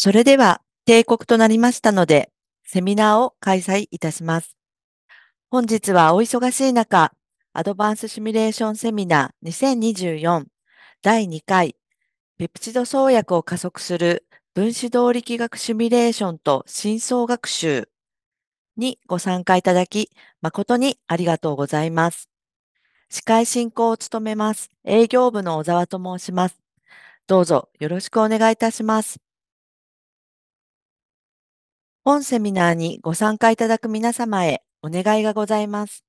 それでは定刻となりましたので、セミナーを開催いたします。本日はお忙しい中、アドバンスシミュレーションセミナー2024第2回、ペプチド創薬を加速する分子動力学シミュレーションと深層学習にご参加いただき、誠にありがとうございます。司会進行を務めます。営業部の小沢と申します。どうぞよろしくお願いいたします。本セミナーにご参加いただく皆様へお願いがございます。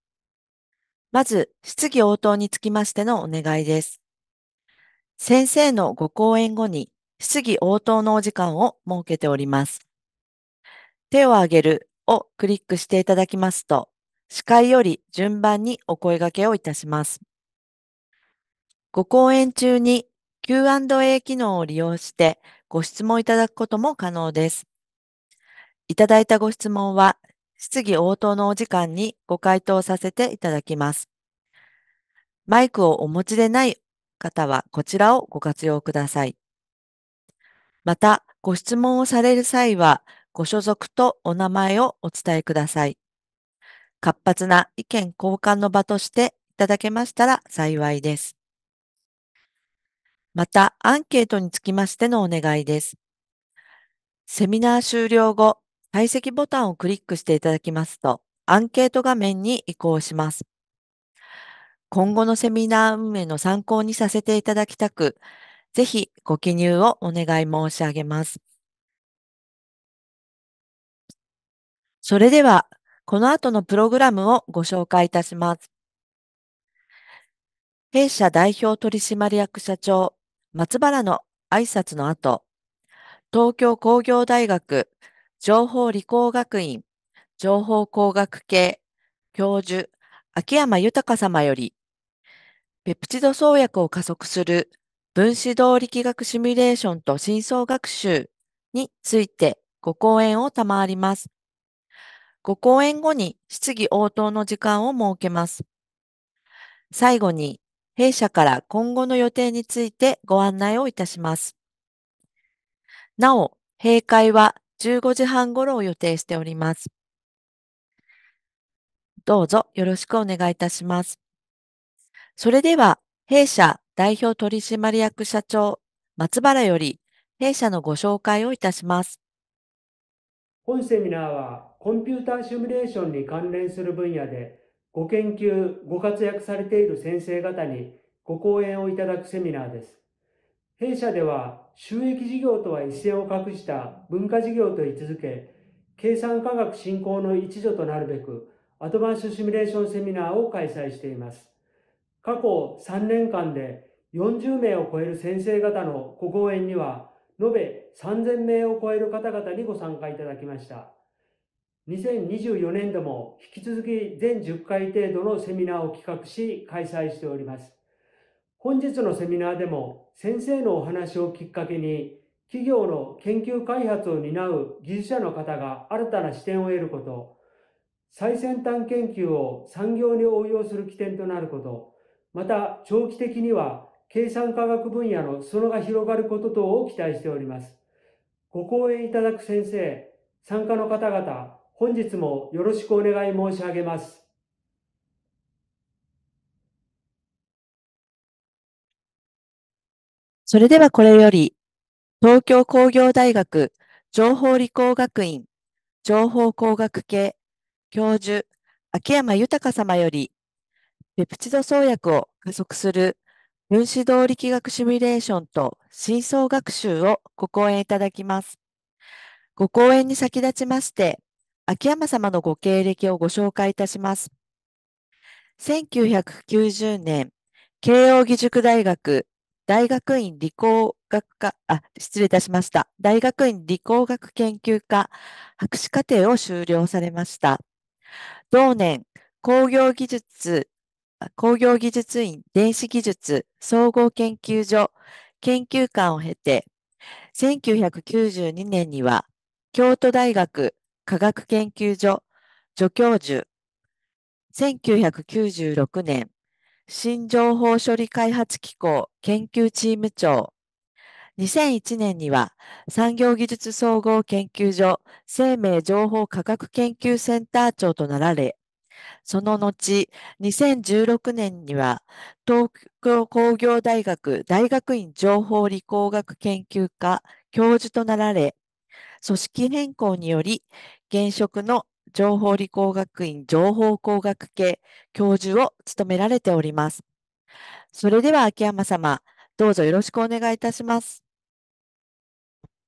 まず、質疑応答につきましてのお願いです。先生のご講演後に質疑応答のお時間を設けております。手を挙げるをクリックしていただきますと、司会より順番にお声掛けをいたします。ご講演中に Q&A 機能を利用してご質問いただくことも可能です。いただいたご質問は、質疑応答のお時間にご回答させていただきます。マイクをお持ちでない方は、こちらをご活用ください。また、ご質問をされる際は、ご所属とお名前をお伝えください。活発な意見交換の場としていただけましたら幸いです。また、アンケートにつきましてのお願いです。セミナー終了後、解析ボタンをクリックしていただきますと、アンケート画面に移行します。今後のセミナー運営の参考にさせていただきたく、ぜひご記入をお願い申し上げます。それでは、この後のプログラムをご紹介いたします。弊社代表取締役社長、松原の挨拶の後、東京工業大学情報理工学院情報工学系教授秋山豊様より、ペプチド創薬を加速する分子動力学シミュレーションと深層学習についてご講演を賜ります。ご講演後に質疑応答の時間を設けます。最後に、弊社から今後の予定についてご案内をいたします。なお、閉会は15時半頃を予定しております。どうぞよろしくお願いいたします。それでは、弊社代表取締役社長、松原より、弊社のご紹介をいたします。本セミナーは、コンピューターシミュレーションに関連する分野で、ご研究、ご活躍されている先生方にご講演をいただくセミナーです。弊社では、収益事業とは一線を画した文化事業と位置づけ、計算科学振興の一助となるべく、アドバンスシミュレーションセミナーを開催しています。過去3年間で40名を超える先生方のご講演には、延べ3000名を超える方々にご参加いただきました。2024年度も引き続き全10回程度のセミナーを企画し開催しております。本日のセミナーでも先生のお話をきっかけに企業の研究開発を担う技術者の方が新たな視点を得ること、最先端研究を産業に応用する起点となること、また長期的には計算科学分野の裾野が広がること等を期待しております。ご講演いただく先生、参加の方々、本日もよろしくお願い申し上げます。それではこれより、東京工業大学情報理工学院情報工学系教授秋山豊様より、ペプチド創薬を加速する分子動力学シミュレーションと深層学習をご講演いただきます。ご講演に先立ちまして、秋山様のご経歴をご紹介いたします。1990年、慶應義塾大学大学院理工学科、あ、失礼いたしました。大学院理工学研究科博士課程を修了されました。同年、工業技術、工業技術院電子技術総合研究所研究官を経て、1992年には京都大学科学研究所助教授、1996年、新情報処理開発機構研究チーム長。2001年には産業技術総合研究所生命情報科学研究センター長となられ、その後、2016年には東京工業大学大学院情報理工学研究科教授となられ、組織変更により現職の情報理工学院情報工学系教授を務められております。それでは秋山様、どうぞよろしくお願いいたします。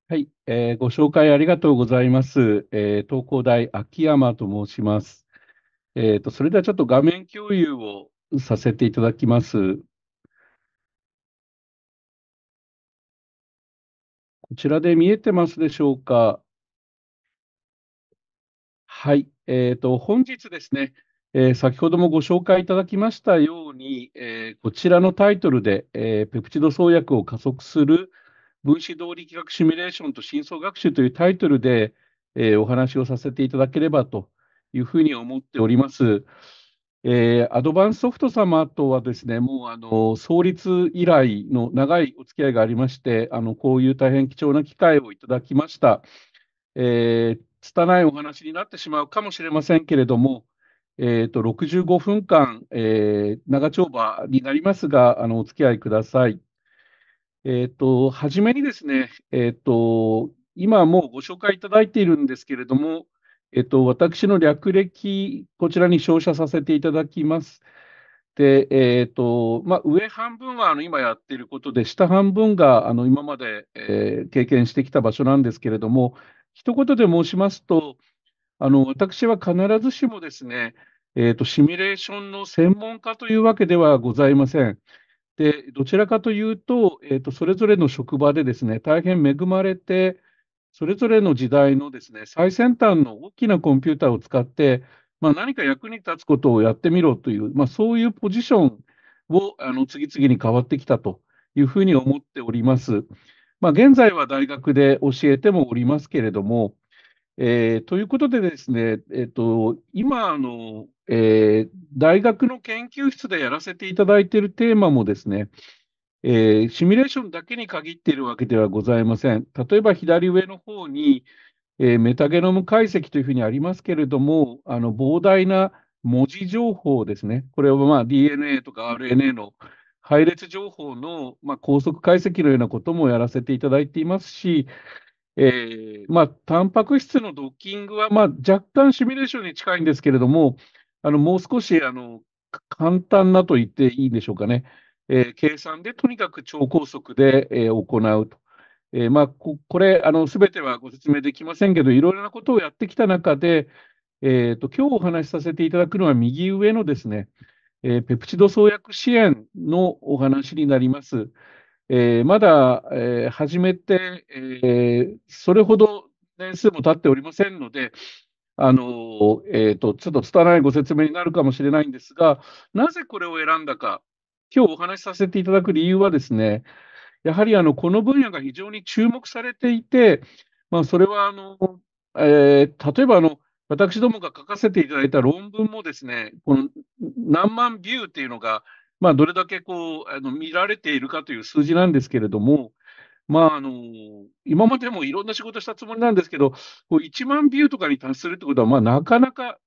はい、えー、ご紹介ありがとうございます。えー、東工大秋山と申します。えっ、ー、と、それではちょっと画面共有をさせていただきます。こちらで見えてますでしょうか。はい、えーと、本日ですね、えー、先ほどもご紹介いただきましたように、えー、こちらのタイトルで、えー、ペプチド創薬を加速する分子動力学シミュレーションと深層学習というタイトルで、えお話をさせていただければというふうに思っております。えアドバンスソフト様とはですね、もうあの創立以来の長いお付き合いがありまして、あのこういう大変貴重な機会をいただきました。えー拙いお話になってしまうかもしれませんけれども、えーと、65分間、えー、長丁場になりますが、あのお付き合いください。えーと、初めにですね、えーと、今もうご紹介いただいているんですけれども、えーと、と私の略歴、こちらに照射させていただきます。で、えーとまあ、上半分はあの今やっていることで、下半分があの今まで、えー、経験してきた場所なんですけれども、一言で申しますと、あの私は必ずしもですね、えーと、シミュレーションの専門家というわけではございません。でどちらかというと,、えーとそれぞれの職場でですね大変恵まれて、それぞれの時代のですね最先端の大きなコンピューターを使って、まあ、何か役に立つことをやってみろという、まあ、そういうポジションをあの次々に変わってきたというふうに思っております。まあ、現在は大学で教えてもおりますけれども、えー、ということでですね、えーと、今あの、えー、大学の研究室でやらせていただいているテーマもですね、えー、シミュレーションだけに限っているわけではございません。例えば左上の方に、えー、メタゲノム解析というふうにありますけれども、あの膨大な文字情報ですね、これをまあ DNA とか RNA の、配列情報の、まあ、高速解析のようなこともやらせていただいていますし、えーまあ、タンパク質のドッキングは、まあ、若干シミュレーションに近いんですけれども、あのもう少しあの簡単なと言っていいんでしょうかね、えー、計算でとにかく超高速で、えー、行うと。えーまあ、ここれ、すべてはご説明できませんけど、いろいろなことをやってきた中で、えーと、と今日お話しさせていただくのは右上のですね、えー、ペプチド創薬支援のお話になります。えー、まだ、えー、始めて、えそれほど年数も経っておりませんので、あのえーと、ちょっと拙いご説明になるかもしれないんですが、なぜこれを選んだか、今日お話しさせていただく理由はですね、やはりあのこの分野が非常に注目されていて、まあ、それはあの、え例えばあの私どもが書かせていただいた論文もですね、この何万ビューっていうのが、まあ、どれだけこうあの見られているかという数字なんですけれども、まああの今までもいろんな仕事したつもりなんですけど、こう1万ビューとかに達するってことは、まあ、なかなか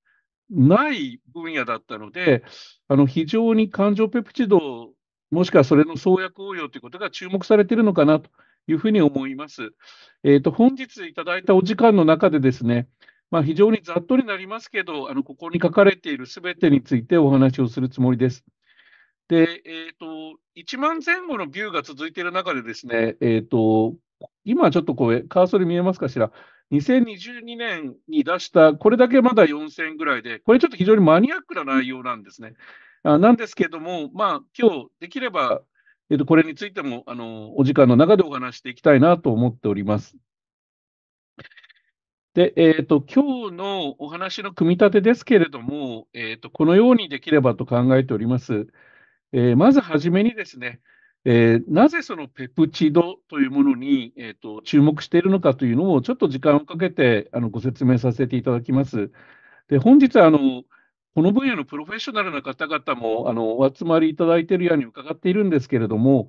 ない分野だったので、あの非常に感情ペプチド、もしくはそれの創薬応用ということが注目されているのかなというふうに思います。えーと、本日いただいたお時間の中でですね、まあ、非常にざっとになりますけど、あのここに書かれているすべてについてお話をするつもりです。で、えーと、1万前後のビューが続いている中で、ですね、えーと、今ちょっとこカーソル見えますかしら、2022年に出した、これだけまだ4000ぐらいで、これちょっと非常にマニアックな内容なんですね。あなんですけども、まあ今日できれば、えーとこれについてもあのお時間の中でお話していきたいなと思っております。で、えっ、ー、と、今日のお話の組み立てですけれども、えっ、ー、と、このようにできればと考えております。えー、まずはじめにですね、えなぜそのペプチドというものに、えーと、注目しているのかというのをちょっと時間をかけてあのご説明させていただきます。で本日あのこの分野のプロフェッショナルな方々もあのお集まりいただいているように伺っているんですけれども、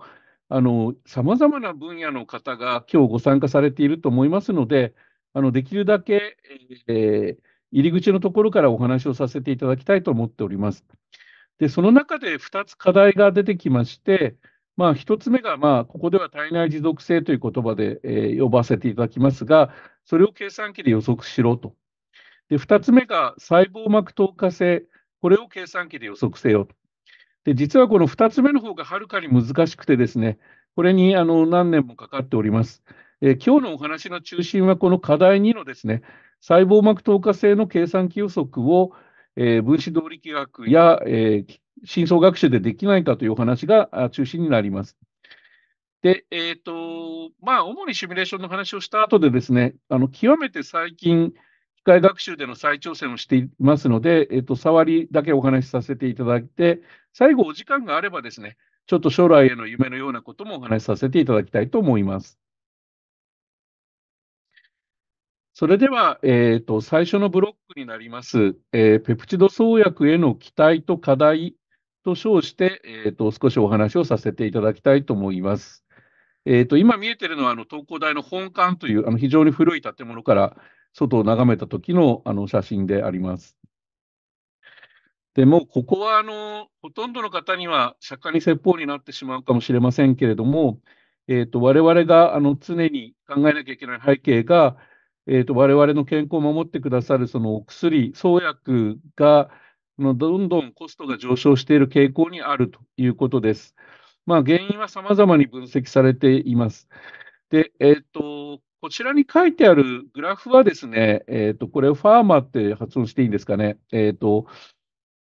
さまざまな分野の方が今日ご参加されていると思いますので、あのできるだけ、えー、入り口のところからお話をさせていただきたいと思っております。で、その中で2つ課題が出てきまして、まあ、1つ目が、まあ、ここでは体内持続性という言葉で、えー、呼ばせていただきますが、それを計算機で予測しろと。で、2つ目が細胞膜透過性、これを計算機で予測せよと。で、実はこの2つ目の方がはるかに難しくてですね、これにあの何年もかかっております。えー、今日のお話の中心はこの課題2のですね、細胞膜透過性の計算機予測を、えー、分子動力学や、えー、深層学習でできないかというお話が中心になります。で、えっ、と、まあ、主にシミュレーションの話をした後でですね、あの、極めて最近、機械学習での再挑戦をしていますので、えっ、と、触りだけお話しさせていただいて、最後お時間があればですね、ちょっと将来への夢のようなこともお話しさせていただきたいと思います。それでは、えーと、最初のブロックになります、えー、ペプチド創薬への期待と課題と称して、えーと、少しお話をさせていただきたいと思います。えーと、と今見えているのはあの東工大の本館というあの非常に古い建物から外を眺めた時のあの写真であります。でもここはあのほとんどの方には釈迦に説法になってしまうかもしれませんけれども、えー、と我々があの常に考えなきゃいけない背景が、えー、と、我々の健康を守ってくださるそのお薬、創薬が、どんどんコストが上昇している傾向にあるということです。まあ、原因は様々に分析されています。で、えっ、ー、と、こちらに書いてあるグラフはですね、えっ、ー、と、これファーマって発音していいんですかね。えっ、と、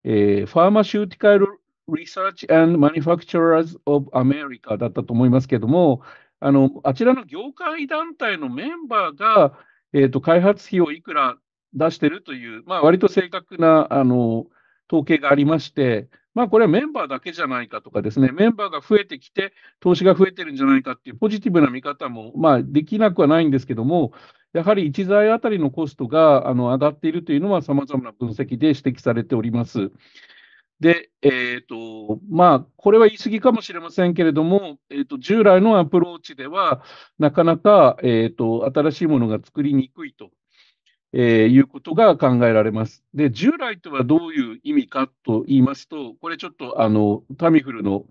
えー、ファーマシューティカルリサーチマニファクチャーズ・オブ・アメリカだったと思いますけども、あの、あちらの業界団体のメンバーが、えーと、開発費をいくら出してるという、まあ、割と正確なあの統計がありまして、まあ、これはメンバーだけじゃないかとかですね、メンバーが増えてきて、投資が増えてるんじゃないかっていうポジティブな見方も、まあ、できなくはないんですけども、やはり1材あたりのコストがあの上がっているというのは、さまざまな分析で指摘されております。で、えっ、ー、と、まあ、これは言い過ぎかもしれませんけれども、えっ、ー、と、従来のアプローチでは、なかなか、えっ、ー、と、新しいものが作りにくいと、えいうことが考えられます。で、従来とはどういう意味かと言いますと、これちょっと、あの、タミフルの、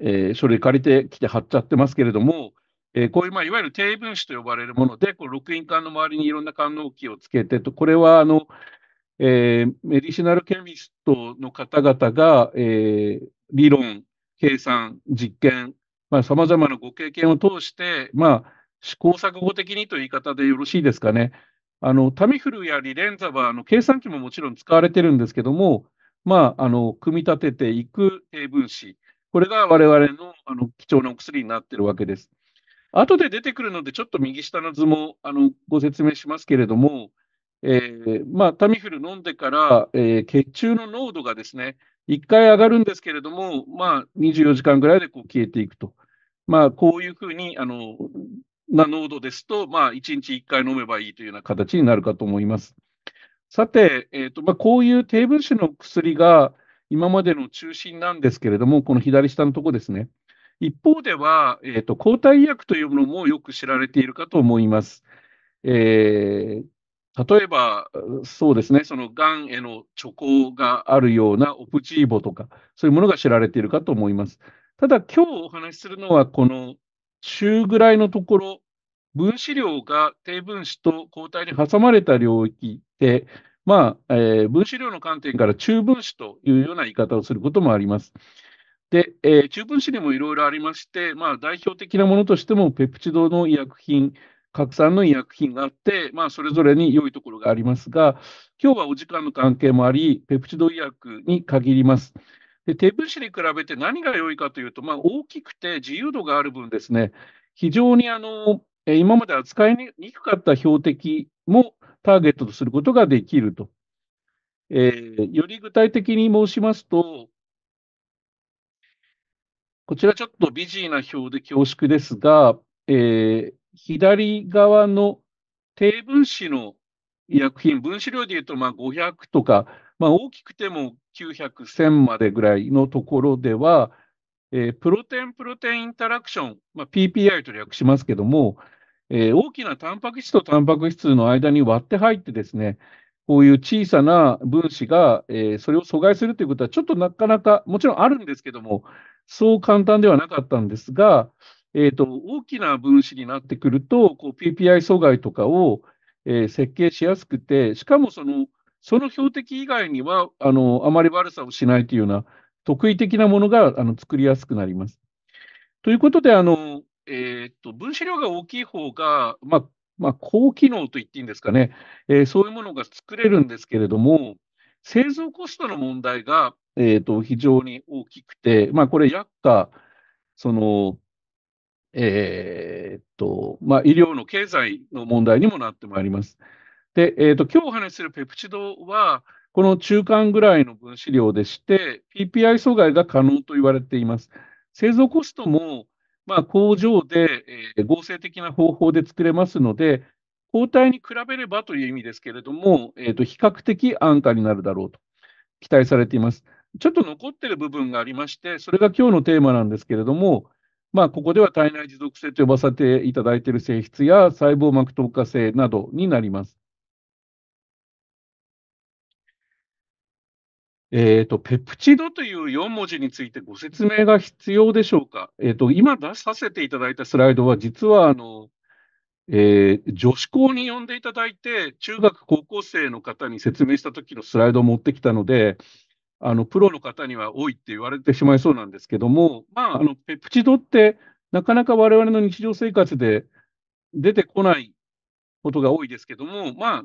え書類借りてきて貼っちゃってますけれども、えこういう、まあ、いわゆる低分子と呼ばれるもので、こう録音管の周りにいろんな感応器をつけてと、これは、あの、えー、メディシナルケミストの方々が、えー、理論、計算、実験、さまざ、あ、まなご経験を通して、まあ、試行錯誤的にという言い方でよろしいですかね。あのタミフルやリレンザはあの計算機ももちろん使われてるんですけども、まあ、あの組み立てていく低分子、これが我々のあの貴重なお薬になってるわけです。後で出てくるので、ちょっと右下の図もあのご説明しますけれども、えー、まあ、タミフル飲んでから、えー、血中の濃度がですね、1回上がるんですけれども、まあ、24時間ぐらいでこう消えていくと。まあ、こういうふうに、あの、な濃度ですと、まあ、1日1回飲めばいいというような形になるかと思います。さて、えーとまあ、こういう低分子の薬が今までの中心なんですけれども、この左下のところですね。一方では、えーと、抗体薬というものもよく知られているかと思います。えー、例えば、そうですね、そのがんへの貯蔵があるようなオプチーボとか、そういうものが知られているかと思います。ただ、今日お話しするのは、この中ぐらいのところ、分子量が低分子と抗体に挟まれた領域で、まあえー、分子量の観点から中分子というような言い方をすることもあります。で、えー、中分子にもいろいろありまして、まあ、代表的なものとしても、ペプチドの医薬品、拡散の医薬品があって、まあ、それぞれに良いところがありますが、今日はお時間の関係もあり、ペプチド医薬に限ります。で手分子に比べて何が良いかというと、まあ、大きくて自由度がある分ですね、非常にあの今まで扱いにくかった標的もターゲットとすることができると。えー、より具体的に申しますと、こちらちょっとビジーな表で恐縮ですが、えー、左側の低分子の医薬品、分子量でいうとまあ500とか、まあ、大きくても900、1000までぐらいのところでは、えー、プロテン・プロテイン・インタラクション、まあ、PPI と略しますけども、えー、大きなタンパク質とタンパク質の間に割って入ってですね、こういう小さな分子が、えー、それを阻害するということは、ちょっとなかなか、もちろんあるんですけども、そう簡単ではなかったんですが、えっ、ー、と、大きな分子になってくると、こう PPI 阻害とかを、えー、設計しやすくて、しかもその、その標的以外には、あの、あまり悪さをしないというような、特異的なものが、あの、作りやすくなります。ということで、あの、えっ、ー、と、分子量が大きい方が、まあ、まあ、高機能と言っていいんですかね、えー、そういうものが作れるんですけれども、製造コストの問題が、えーと、と非常に大きくて、まあ、これ、薬価、そのえー、っと、まあ、医療の経済の問題にもなってまいります。で、えー、っと、今日お話しするペプチドは、この中間ぐらいの分子量でして、PPI 阻害が可能と言われています。製造コストも、まあ、工場で、えー、合成的な方法で作れますので、抗体に比べればという意味ですけれども、えー、と比較的安価になるだろうと期待されています。ちょっと残っている部分がありまして、それが今日のテーマなんですけれども、まあ、ここでは体内持続性と呼ばせていただいている性質や細胞膜透過性などになります。えーと、ペプチドという4文字についてご説明が必要でしょうか。えーと、と今出させていただいたスライドは、実はあの、えー、女子校に呼んでいただいて、中学、高校生の方に説明した時のスライドを持ってきたので、あのプロの方には多いって言われてしまいそうなんですけども、まあ、あのペプチドってなかなか我々の日常生活で出てこないことが多いですけども、まあ、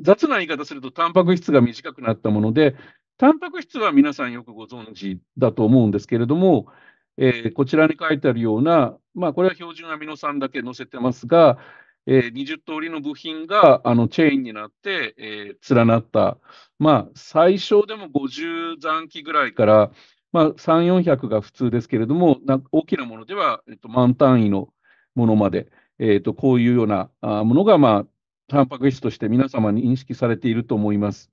雑な言い方すると、タンパク質が短くなったもので、タンパク質は皆さんよくご存知だと思うんですけれども、えー、こちらに書いてあるような、まあ、これは標準アミノ酸だけ載せてますが、えー、20通りの部品があのチェーンになって、えー、連なった、まあ、最小でも50残機ぐらいから、まあ、3、400が普通ですけれども、な大きなものでは、えと、満単位のものまで、えと、こういうようなものが、まあ、タンパク質として皆様に認識されていると思います。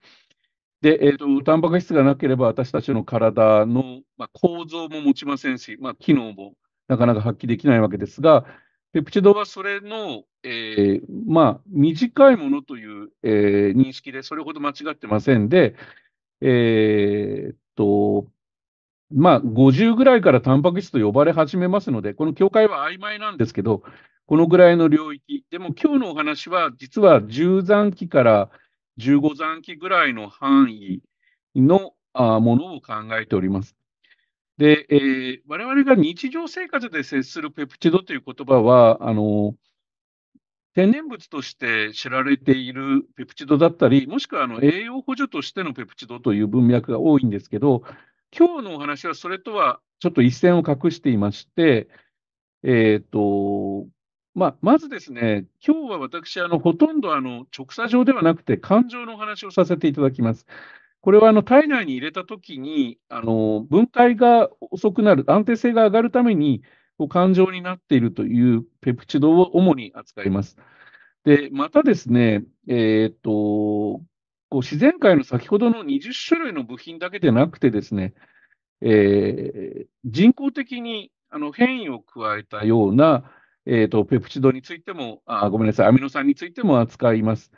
で、えっと、タンパク質がなければ私たちの体の、まあ、構造も持ちませんし、まあ、機能もなかなか発揮できないわけですが、ペプチドはそれの、えー、まあ、短いものという、えー、認識で、それほど間違ってませんで、えー、っと、まあ、50ぐらいからタンパク質と呼ばれ始めますので、この境界は曖昧なんですけど、このぐらいの領域。でも今日のお話は、実は10残機から15残機ぐらいの範囲のあものを考えております。で、えー、我々が日常生活で接するペプチドという言葉は、あの、天然物として知られているペプチドだったり、もしくはあの栄養補助としてのペプチドという文脈が多いんですけど、今日のお話はそれとはちょっと一線を隠していまして、えっ、ー、と、まあ、まずですね、今日は私、あの、ほとんどあの、直射状ではなくて、感情のお話をさせていただきます。これはあの体内に入れたときにあの分解が遅くなる、安定性が上がるために感情になっているというペプチドを主に扱います。で、またですね、えー、っと、こう自然界の先ほどの20種類の部品だけでなくてですね、えー、人工的にあの変異を加えたような、えーとペプチドについてもあ、ごめんなさい、アミノ酸についても扱います。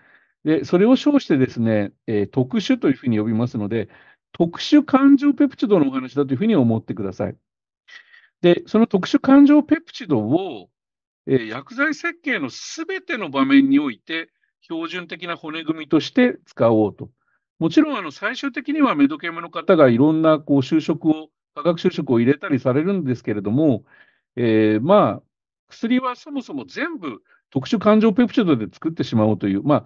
で、それを称してですね、えー、特殊というふうに呼びますので、特殊感情ペプチドのお話だというふうに思ってください。で、その特殊感情ペプチドを、えー、薬剤設計のすべての場面において、標準的な骨組みとして使おうと。もちろん、あの、最終的にはメドケムの方がいろんな、こう、就職を、化学就職を入れたりされるんですけれども、えー、まあ、薬はそもそも全部特殊感情ペプチドで作ってしまおうという、まあ、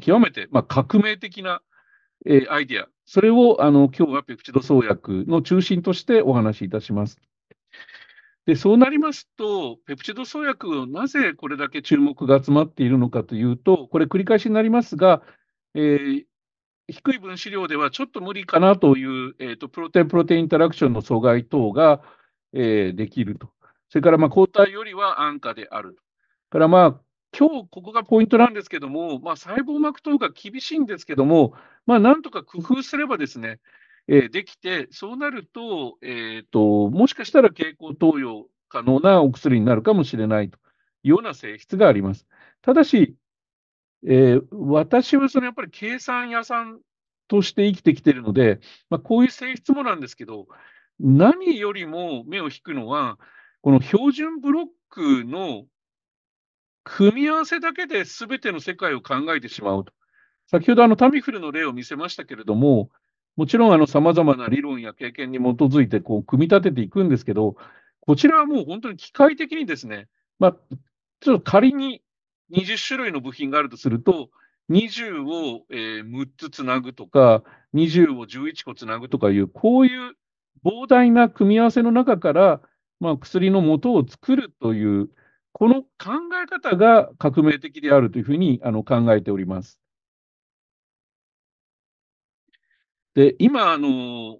極めて、まあ、革命的な、えー、アイディア、それをあの今日はペプチド創薬の中心としてお話しいたします。でそうなりますと、ペプチド創薬なぜこれだけ注目が集まっているのかというと、これ繰り返しになりますが、えー、低い分子量ではちょっと無理かなという、えーと、プロテイン・プロテインインタラクションの阻害等が、えー、できると。それからまあ抗体よりは安価である。からまあ今日ここがポイントなんですけども、まあ、細胞膜等が厳しいんですけども、まあ、なんとか工夫すればですね、えー、できて、そうなると,、えーと、もしかしたら経口投与可能なお薬になるかもしれないというような性質があります。ただし、えー、私はそのやっぱり計算屋さんとして生きてきているので、まあ、こういう性質もなんですけど、何よりも目を引くのは、この標準ブロックの組み合わせだけで全ての世界を考えてしまうと。先ほどあのタミフルの例を見せましたけれども、もちろんあの様々な理論や経験に基づいてこう組み立てていくんですけど、こちらはもう本当に機械的にですね、まあ、ちょっと仮に20種類の部品があるとすると、20を、え6つつなぐとか、20を11個つなぐとかいう、こういう膨大な組み合わせの中から、まあ、薬の元を作るという、この考え方が革命的であるというふうにあの考えております。で、今、あの、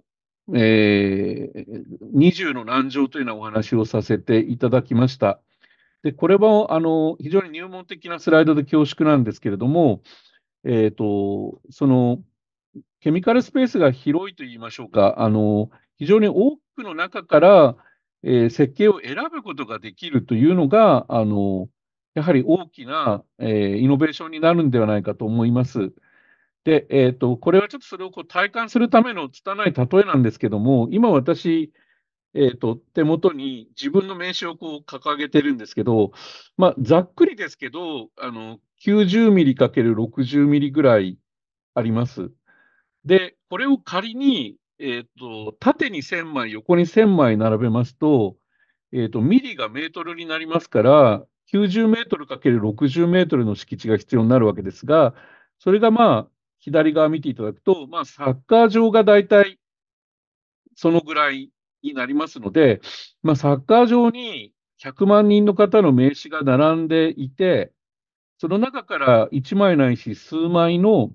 えー、二十の難情というようなお話をさせていただきました。で、これも、あの、非常に入門的なスライドで恐縮なんですけれども、えっ、ー、と、その、ケミカルスペースが広いと言いましょうか、あの、非常に多くの中から、えー、設計を選ぶことができるというのが、あのやはり大きな、えー、イノベーションになるんではないかと思います。で、えーと、これはちょっとそれをこう体感するための拙い例えなんですけども、今私、えーと、手元に自分の名刺をこう掲げてるんですけど、まあ、ざっくりですけど、あの90ミリ ×60 ミリぐらいあります。で、これを仮にえー、と、縦に1000枚、横に1000枚並べますと、えー、と、ミリがメートルになりますから、90メートルかける60メートルの敷地が必要になるわけですが、それがまあ、左側見ていただくと、まあ、サッカー場が大体そのぐらいになりますので、まあ、サッカー場に100万人の方の名刺が並んでいて、その中から1枚ないし数枚の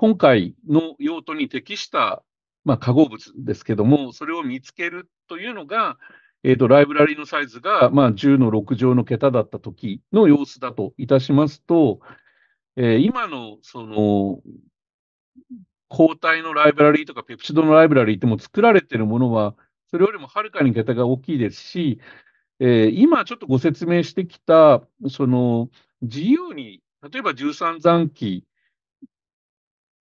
今回の用途に適した、まあ、化合物ですけども、それを見つけるというのが、えーと、ライブラリのサイズが、まあ、10の6乗の桁だった時の様子だといたしますと、えー、今のその抗体のライブラリーとかペプチドのライブラリーっても作られているものは、それよりもはるかに桁が大きいですし、えー、今ちょっとご説明してきた、その自由に、例えば13残機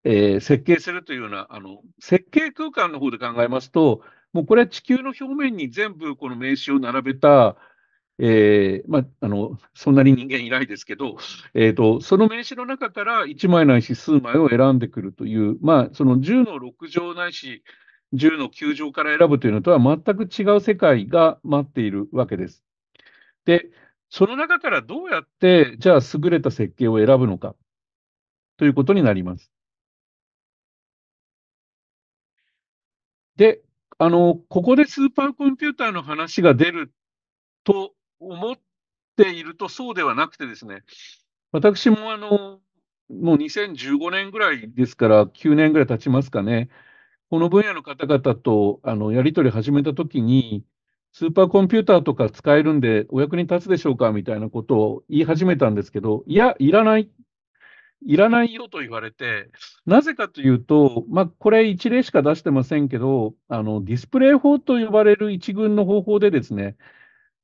えー、設計するというようなあの設計空間の方で考えますと、もうこれは地球の表面に全部この名刺を並べた、えーまあ、あのそんなに人間いないですけど、えーと、その名刺の中から1枚ないし数枚を選んでくるという、まあ、その10の6乗ないし10の9乗から選ぶというのとは全く違う世界が待っているわけです。で、その中からどうやって、じゃあ優れた設計を選ぶのかということになります。で、あの、ここでスーパーコンピューターの話が出ると思っているとそうではなくてですね、私もあの、もう2015年ぐらいですから、9年ぐらい経ちますかね、この分野の方々とあのやり取り始めたときに、スーパーコンピューターとか使えるんでお役に立つでしょうかみたいなことを言い始めたんですけど、いや、いらない。いらないよと言われて、なぜかというと、まあ、これ一例しか出してませんけど、あの、ディスプレイ法と呼ばれる一群の方法でですね、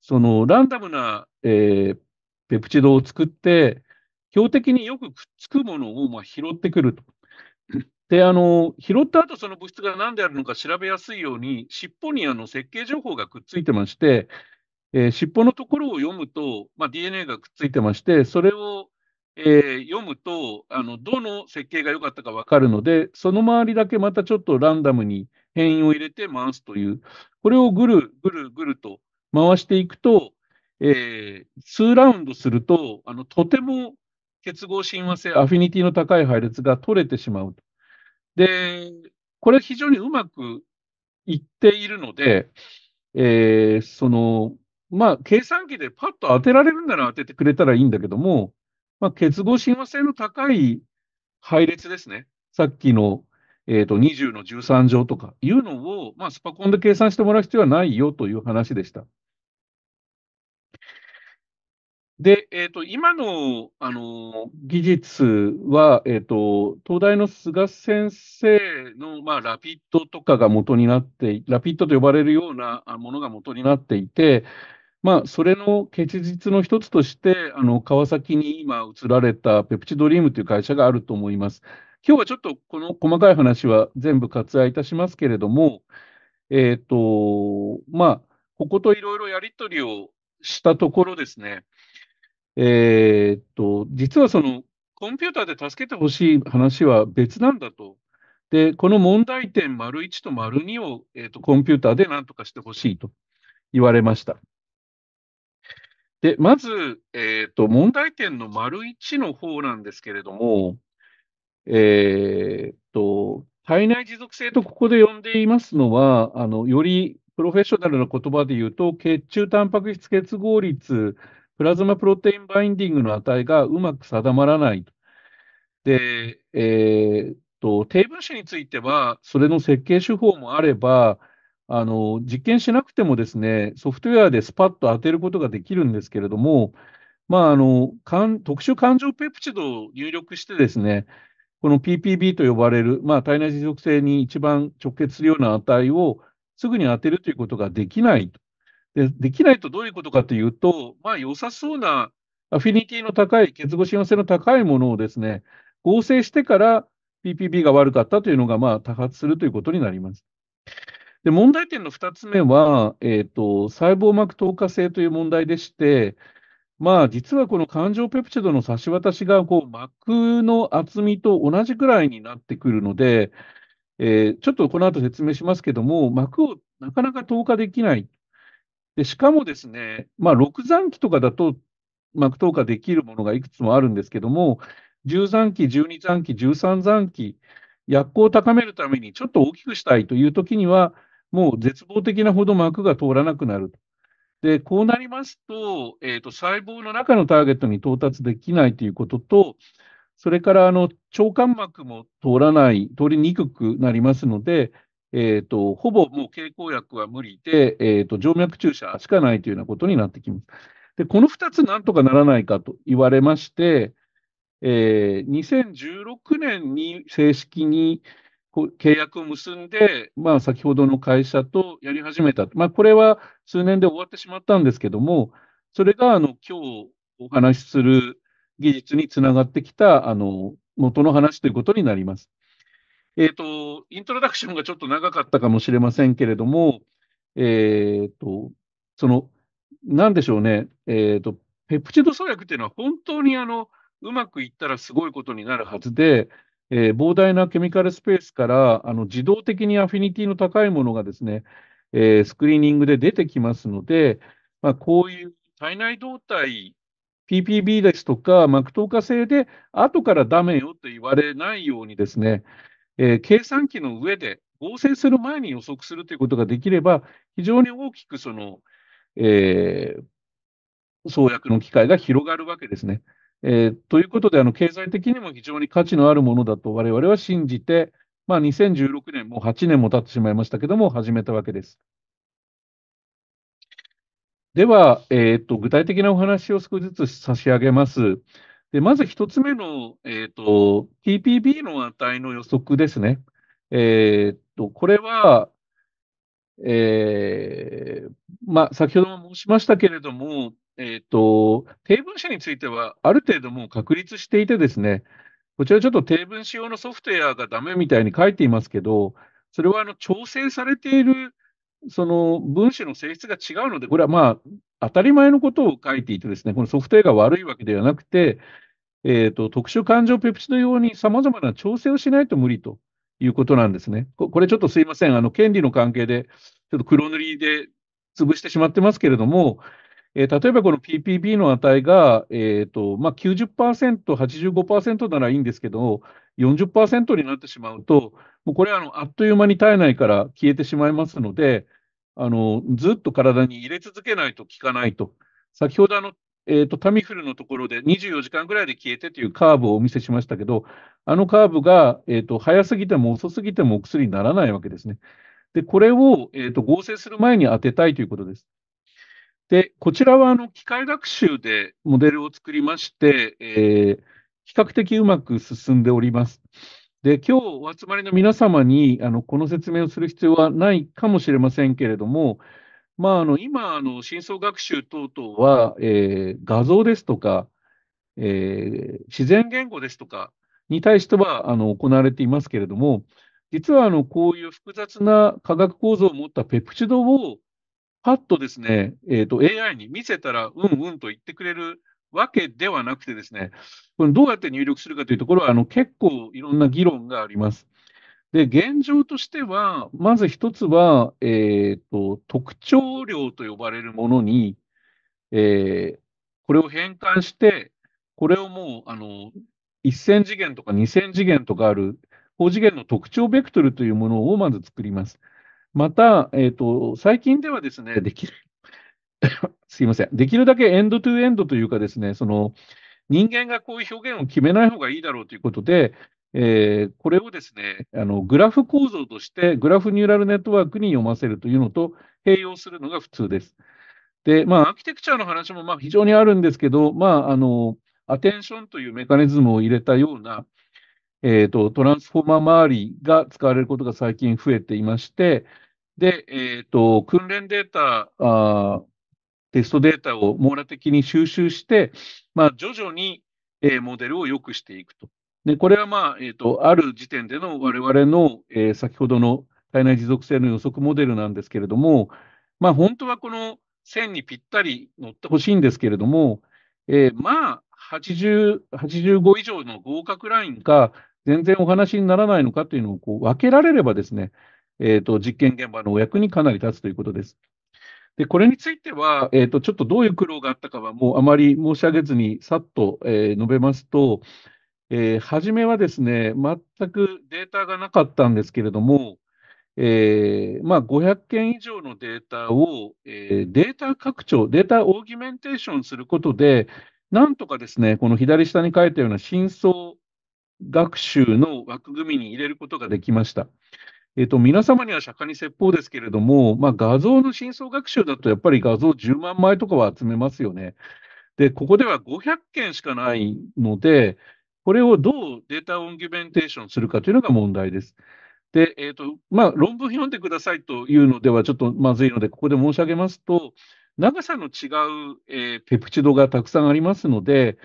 その、ランダムな、えー、ペプチドを作って、標的によくくっつくものを、まあ、拾ってくると。で、あの、拾った後その物質が何であるのか調べやすいように、尻尾にあの設計情報がくっついてまして、えー、尻尾のところを読むと、まあ、DNA がくっついてまして、それをえー、読むとあの、どの設計が良かったか分かるので、その周りだけまたちょっとランダムに変異を入れて回すという、これをぐるぐるぐると回していくと、えー、数ラウンドするとあの、とても結合親和性、アフィニティの高い配列が取れてしまうで、これ非常にうまくいっているので、えー、その、まあ、計算機でパッと当てられるなら当ててくれたらいいんだけども、まあ、結合親和性の高い配列ですね。さっきの、えーと、20の13乗とかいうのを、まあ、スパコンで計算してもらう必要はないよという話でした。で、えーと、今の、あの技術は、えーと、東大の菅先生の、まあ、ラピッドとかが元になって、ラピッドと呼ばれるようなものが元になっていて、まあ、それの結実の一つとして、あの、川崎に今移られたペプチドリームという会社があると思います。今日はちょっとこの細かい話は全部割愛いたしますけれども、えっ、ー、と、まあ、ここといろいろやり取りをしたところですね、えっ、ー、と、実はその、コンピューターで助けてほしい話は別なんだと。で、この問題点丸1と丸2を、えーと、とコンピューターで何とかしてほしいと言われました。でまず、えーと、問題点の丸1の方なんですけれども、えーと、体内持続性とここで呼んでいますのはあの、よりプロフェッショナルな言葉で言うと、血中タンパク質結合率、プラズマプロテインバインディングの値がうまく定まらない。で、えーと低分子については、それの設計手法もあれば、あの、実験しなくてもですね、ソフトウェアでスパッと当てることができるんですけれども、まあ、あの、特殊感情ペプチドを入力してですね、この PPB と呼ばれる、まあ、体内持続性に一番直結するような値をすぐに当てるということができないと。でできないとどういうことかというと、まあ、良さそうなアフィニティの高い、結合親和性の高いものをですね、合成してから PPB が悪かったというのが、まあ、多発するということになります。で、問題点の2つ目は、えーと、細胞膜透過性という問題でして、まあ、実はこの感情ペプチドの差し渡しがこう膜の厚みと同じくらいになってくるので、えー、ちょっとこの後説明しますけども、膜をなかなか透過できない。でしかもですね、まあ、6残機とかだと膜透過できるものがいくつもあるんですけども、10残機、12残機、13残機、薬効を高めるためにちょっと大きくしたいというときには、もう絶望的なほど膜が通らなくなる。で、こうなりますと、えっ、ー、と、細胞の中のターゲットに到達できないということと、それから、あの、腸管膜も通らない、通りにくくなりますので、えっ、ー、と、ほぼもう経口薬は無理で、えっ、ー、と、静脈注射しかないというようなことになってきます。で、この2つなんとかならないかと言われまして、えー、2016年に正式に、契約を結んで、まあ、先ほどの会社とやり始めた。まあ、これは数年で終わってしまったんですけども、それが、あの、今日お話しする技術につながってきた、あの、元の話ということになります。えっ、ー、と、イントロダクションがちょっと長かったかもしれませんけれども、えっ、ー、と、その、なんでしょうね、えっ、ー、と、ペプチド創薬っていうのは本当にあの、うまくいったらすごいことになるはずで、えー、膨大なケミカルスペースからあの自動的にアフィニティの高いものがですね、えー、スクリーニングで出てきますので、まあ、こういう体内動態 PPB ですとか、膜透過性で後からダメよと言われないようにですね、えー、計算機の上で合成する前に予測するということができれば、非常に大きくその、えー、創薬の機会が広がるわけですね。えー、ということで、あの経済的にも非常に価値のあるものだと我々は信じて、まあ、2016年、もう8年も経ってしまいましたけども、始めたわけです。では、えーと、具体的なお話を少しずつ差し上げます。でまず1つ目の、えーと、TPB の値の予測ですね。えーと、とこれは、えーまあ、先ほども申しましたけれども、えっ、ー、と、定分子については、ある程度もう確立していてですね、こちらちょっと定分子用のソフトウェアがダメみたいに書いていますけど、それはあの調整されているその分子の性質が違うので、これはまあ当たり前のことを書いていてですね、このソフトウェアが悪いわけではなくて、えーと、特殊感情ペプチド用にさまざまな調整をしないと無理ということなんですね。これちょっとすいません、あの権利の関係で、ちょっと黒塗りで潰してしまってますけれども、えー、例えばこの PPB の値が、えーとまあ90%、85%ならいいんですけど、40%になってしまうと、もうこれはあのあっという間に体内から消えてしまいますので、あのずっと体に入れ続けないと効かないと。先ほどあの、えーと、タミフルのところで24時間ぐらいで消えてというカーブをお見せしましたけど、あのカーブが、えーと、早すぎても遅すぎてもお薬にならないわけですね。で、これを、えーと合成する前に当てたいということです。で、こちらはあの機械学習でモデルを作りまして、えー、比較的うまく進んでおります。で、今日お集まりの皆様にあのこの説明をする必要はないかもしれませんけれども、まあ、あの今あの、深層学習等々は、えー、画像ですとか、えー、自然言語ですとかに対してはあの行われていますけれども、実はあのこういう複雑な化学構造を持ったペプチドをパッとですね、えっ、ー、と、AI に見せたら、うんうんと言ってくれるわけではなくてですね、これどうやって入力するかというところは、あの、結構いろんな議論があります。で、現状としては、まず一つは、えっ、ー、と、特徴量と呼ばれるものに、えー、これを変換して、これをもう、あの、1000次元とか2000次元とかある、高次元の特徴ベクトルというものをまず作ります。また、えっ、ー、と、最近ではですね、できる、すいません、できるだけエンドトゥエンドというかですね、その、人間がこういう表現を決めない方がいいだろうということで、えー、これをですねあの、グラフ構造として、グラフニューラルネットワークに読ませるというのと併用するのが普通です。で、まあ、アーキテクチャの話もまあ非常にあるんですけど、まあ、あの、アテンションというメカニズムを入れたような、えーとトランスフォーマー周りが使われることが最近増えていまして、で、えっ、ー、と、訓練データあ、テストデータを網羅的に収集して、まあ、徐々に、えー、モデルを良くしていくと。で、これはまあ、えっ、ー、と、ある時点での我々の、え先ほどの体内持続性の予測モデルなんですけれども、まあ、本当はこの線にぴったり乗ってほしいんですけれども、えまあ、80 85以上の合格ラインか、全然お話にならないのかというのをこう分けられればですね、えっ、ー、と、実験現場のお役にかなり立つということです。で、これについては、えっ、ー、と、ちょっとどういう苦労があったかは、もうあまり申し上げずに、さっと、えー、述べますと、えー、初めはですね、全くデータがなかったんですけれども、えーまあ、500件以上のデータを、えー、データ拡張、データオーギメンテーションすることで、なんとかですね、この左下に書いたような真相学習の枠組みに入れることができました。えっと、皆様には釈迦に説法ですけれども、まあ、画像の真相学習だとやっぱり画像10万枚とかは集めますよね。で、ここでは500件しかないので、これをどうデータオンギュメンテーションするかというのが問題です。で、えっ、ー、と、まあ、論文読んでくださいというのではちょっとまずいので、ここで申し上げますと、長さの違う、えー、ペプチドがたくさんありますので、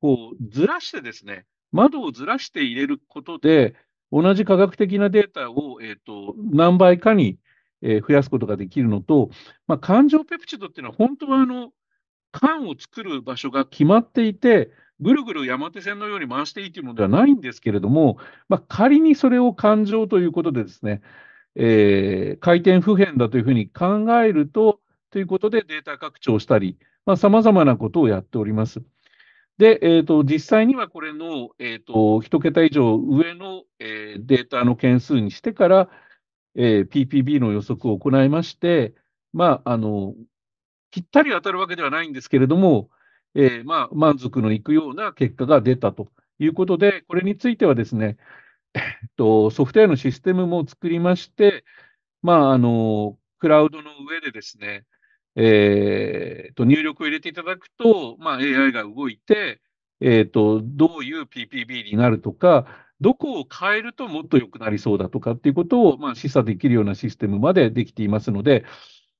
こう、ずらしてですね、窓をずらして入れることで、同じ科学的なデータを、えーと、何倍かに、えー、増やすことができるのと、まあ、感情ペプチドっていうのは本当はあの缶を作る場所が決まっていて、ぐるぐる山手線のように回していいというのではないんですけれども、まあ、仮にそれを感情ということでですね、えー、回転不変だというふうに考えると、ということでデータ拡張したり、さまざ、まなことをやっております。で、えーと、実際にはこれの、えーと、1桁以上上の、えー、データの件数にしてから、えー、PPB の予測を行いまして、まあ、あのぴったり当たるわけではないんですけれども、えー、まあ、満足のいくような結果が出たということで、これについてはですね、えっと、ソフトウェアのシステムも作りまして、まあ、あのクラウドの上でですね、えーと、入力を入れていただくと、まあ、AI が動いて、えーと、どういう PPB になるとか、どこを変えるともっと良くなりそうだとかっていうことを、まあ、示唆できるようなシステムまでできていますので、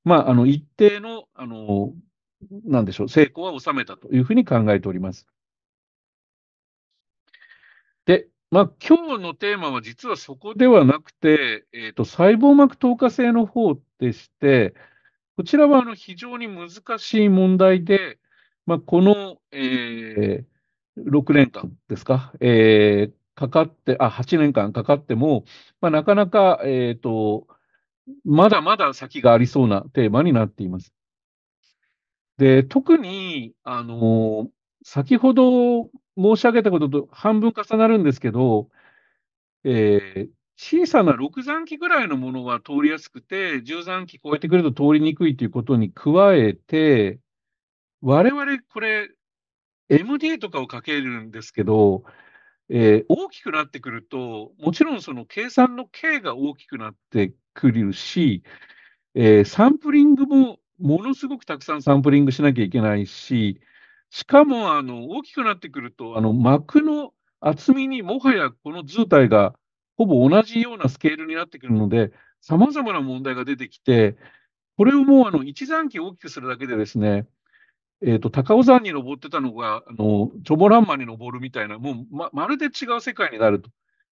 まあ、あの一定のあのなんでしょう、成功は収めたというふうに考えております。で、まあ、今日のテーマは実はそこではなくて、えーと細胞膜透過性の方でして、こちらはあの非常に難しい問題で、まあ、この、えー、6年間ですか、えー、かかって、あ、8年間かかっても、まあ、なかなか、えっ、ー、と、まだまだ先がありそうなテーマになっています。で、特に、あの、先ほど申し上げたことと半分重なるんですけど、えー、小さな6残機ぐらいのものは通りやすくて、10残機超えてくると通りにくいということに加えて、我々これ、MD とかをかけるんですけど、えー、大きくなってくると、もちろんその計算の径が大きくなってくるし、えー、サンプリングもものすごくたくさんサンプリングしなきゃいけないし、しかもあの大きくなってくると、あの膜の厚みにもはやこの図体がほぼ同じようなスケールになってくるので、さまざまな問題が出てきて、これをもうあの一残期大きくするだけでですね、えー、と、高尾山に登ってたのが、あの、チョボランマに登るみたいな、もうま、まるで違う世界になると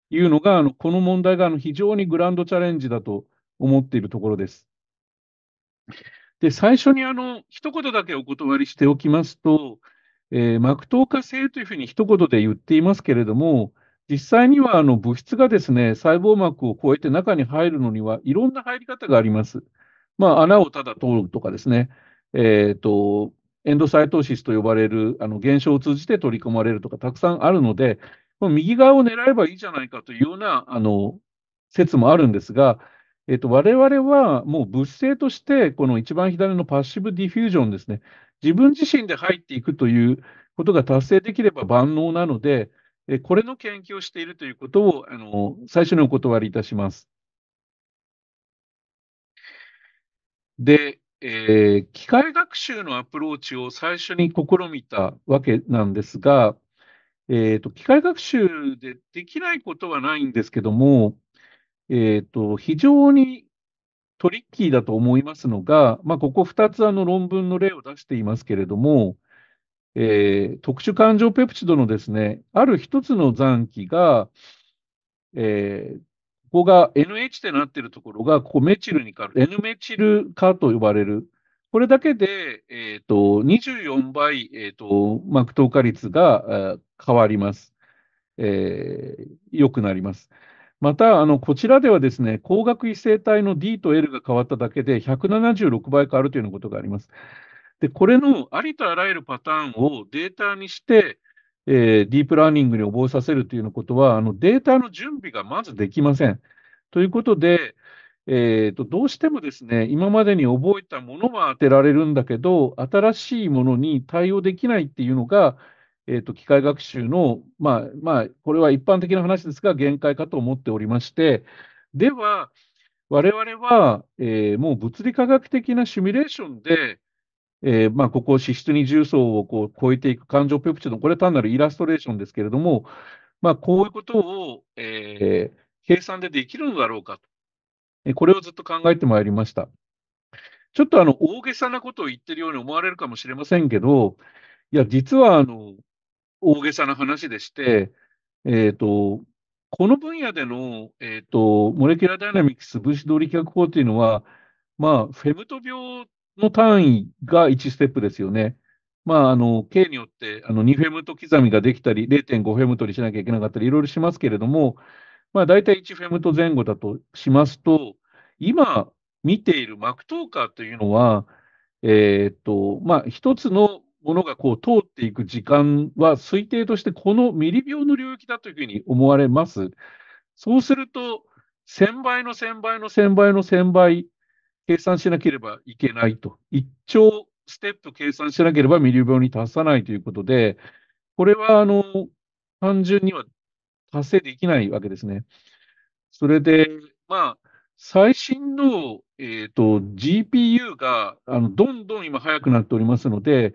いうのが、あの、この問題があの非常にグランドチャレンジだと思っているところです。で、最初にあの、一言だけお断りしておきますと、えー、マクト化性というふうに一言で言っていますけれども、実際にはあの物質がですね、細胞膜を越えて中に入るのには、いろんな入り方があります。まあ、穴をただ通るとかですね、えーと、エンドサイトシスと呼ばれるあの現象を通じて取り込まれるとか、たくさんあるので、この右側を狙えばいいじゃないかというようなあの説もあるんですが、えーと、我々はもう物性として、この一番左のパッシブディフュージョンですね、自分自身で入っていくということが達成できれば万能なので、これの研究をしているということをあの最初にお断りいたします。で、えー、機械学習のアプローチを最初に試みたわけなんですが、えーと、機械学習でできないことはないんですけども、えーと、と非常にトリッキーだと思いますのが、まあ、ここ2つあの論文の例を出していますけれども、えー、特殊感情ペプチドのですね、ある一つの残機が、えー、ここが NH ってなってるところが、ここメチルに変わる、N メチル化と呼ばれる。これだけで、えーと、24倍、えーと、膜糖化率が変わります。良、えー、くなります。またあの、こちらではですね、光学異性体の D と L が変わっただけで176倍変わるというようなことがあります。で、これのありとあらゆるパターンをデータにして、えー、ディープラーニングに覚えさせるというようなことは、あのデータの準備がまずできません。ということで、えーと、どうしてもですね、今までに覚えたものは当てられるんだけど、新しいものに対応できないっていうのが、えーと、と機械学習の、まあまあ、これは一般的な話ですが、限界かと思っておりまして、では、我々は、えー、もう物理科学的なシミュレーションで、えー、まあ、ここを脂質に重層をこう超えていく感情ペプチド、これ単なるイラストレーションですけれども、まあ、こういうことを、えー、計算でできるのだろうかと、これをずっと考えてまいりました。ちょっとあの大げさなことを言ってるように思われるかもしれませんけど、いや、実はあの大げさな話でして、えーと、この分野での、えーと、モレキュラーダイナミクス分子動力学法というのは、まあ、フェムト病の単位が1ステップですよね。まあ、あの、K によって、あの、2フェムト刻みができたり、0.5フェムトにしなきゃいけなかったり、いろいろしますけれども、まあ、大体1フェムト前後だとしますと、今見ているマクトーカーというのは、えー、っと、まあ、一つのものがこう通っていく時間は推定としてこのミリ秒の領域だというふうに思われます。そうすると、1000倍の1000倍の1000倍の1000倍計算しなければいけないと。1兆ステップ計算しなければミリ病に達さないということで、これはあの単純には達成できないわけですね。それで、まあ、最新の、えーと、GPU があのどんどん今速くなっておりますので、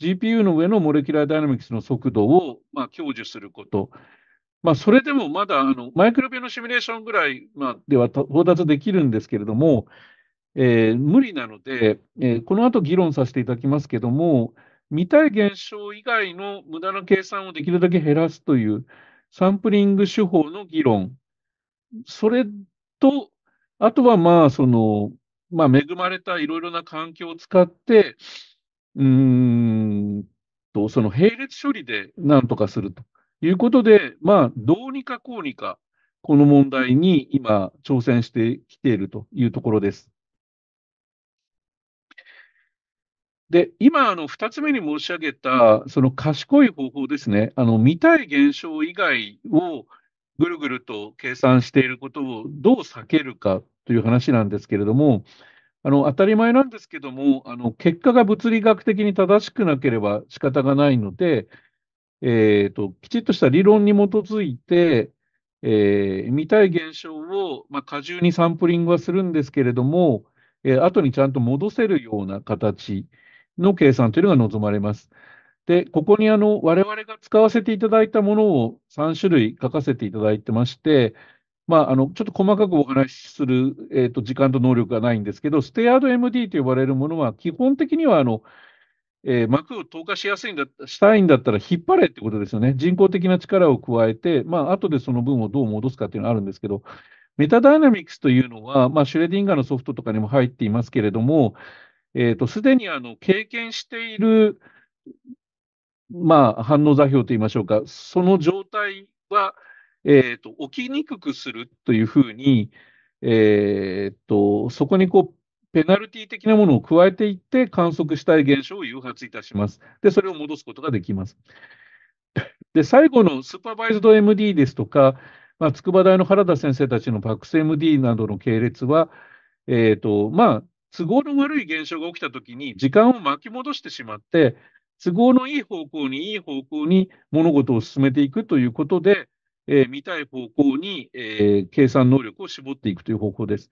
GPU の上のモレキュラーダイナミクスの速度を、まあ、享受すること。まあ、それでもまだあのマイクロビュのシミュレーションぐらい、まあ、では到達できるんですけれども、えー、無理なので、えー、この後議論させていただきますけども、見たい現象以外の無駄な計算をできるだけ減らすというサンプリング手法の議論、それと、あとはまあ、その、まあ、恵まれたいろいろな環境を使って、うんと、その並列処理でなんとかするということで、まあ、どうにかこうにか、この問題に今、挑戦してきているというところです。で、今、あの、二つ目に申し上げた、その賢い方法ですね。あの、見たい現象以外をぐるぐると計算していることをどう避けるかという話なんですけれども、あの、当たり前なんですけども、あの、結果が物理学的に正しくなければ仕方がないので、えっ、ー、と、きちっとした理論に基づいて、えー、見たい現象を、まあ、過重にサンプリングはするんですけれども、えー、後にちゃんと戻せるような形、の計算というのが望まれます。で、ここにあの、我々が使わせていただいたものを3種類書かせていただいてまして、まあ、あの、ちょっと細かくお話しする、えっ、ー、と、時間と能力がないんですけど、ステアード MD と呼ばれるものは、基本的には、あの、えー、膜を透過しやすいんだ、したいんだったら引っ張れってことですよね。人工的な力を加えて、まあ、後でその分をどう戻すかっていうのがあるんですけど、メタダイナミクスというのは、まあ、シュレディンガーのソフトとかにも入っていますけれども、えっ、ー、と、すでにあの、経験している、まあ、反応座標といいましょうか、その状態は、えっ、ー、と、起きにくくするというふうに、えっ、ー、と、そこにこう、ペナルティ的なものを加えていって観測したい現象を誘発いたします。で、それを戻すことができます。で、最後のスーパーバイズド MD ですとか、まあ、筑波大の原田先生たちの PAXMD などの系列は、えっ、ー、と、まあ、都合の悪い現象が起きたときに、時間を巻き戻してしまって、都合のいい方向にいい方向に物事を進めていくということで、えー、見たい方向に、えー、計算能力を絞っていくという方法です。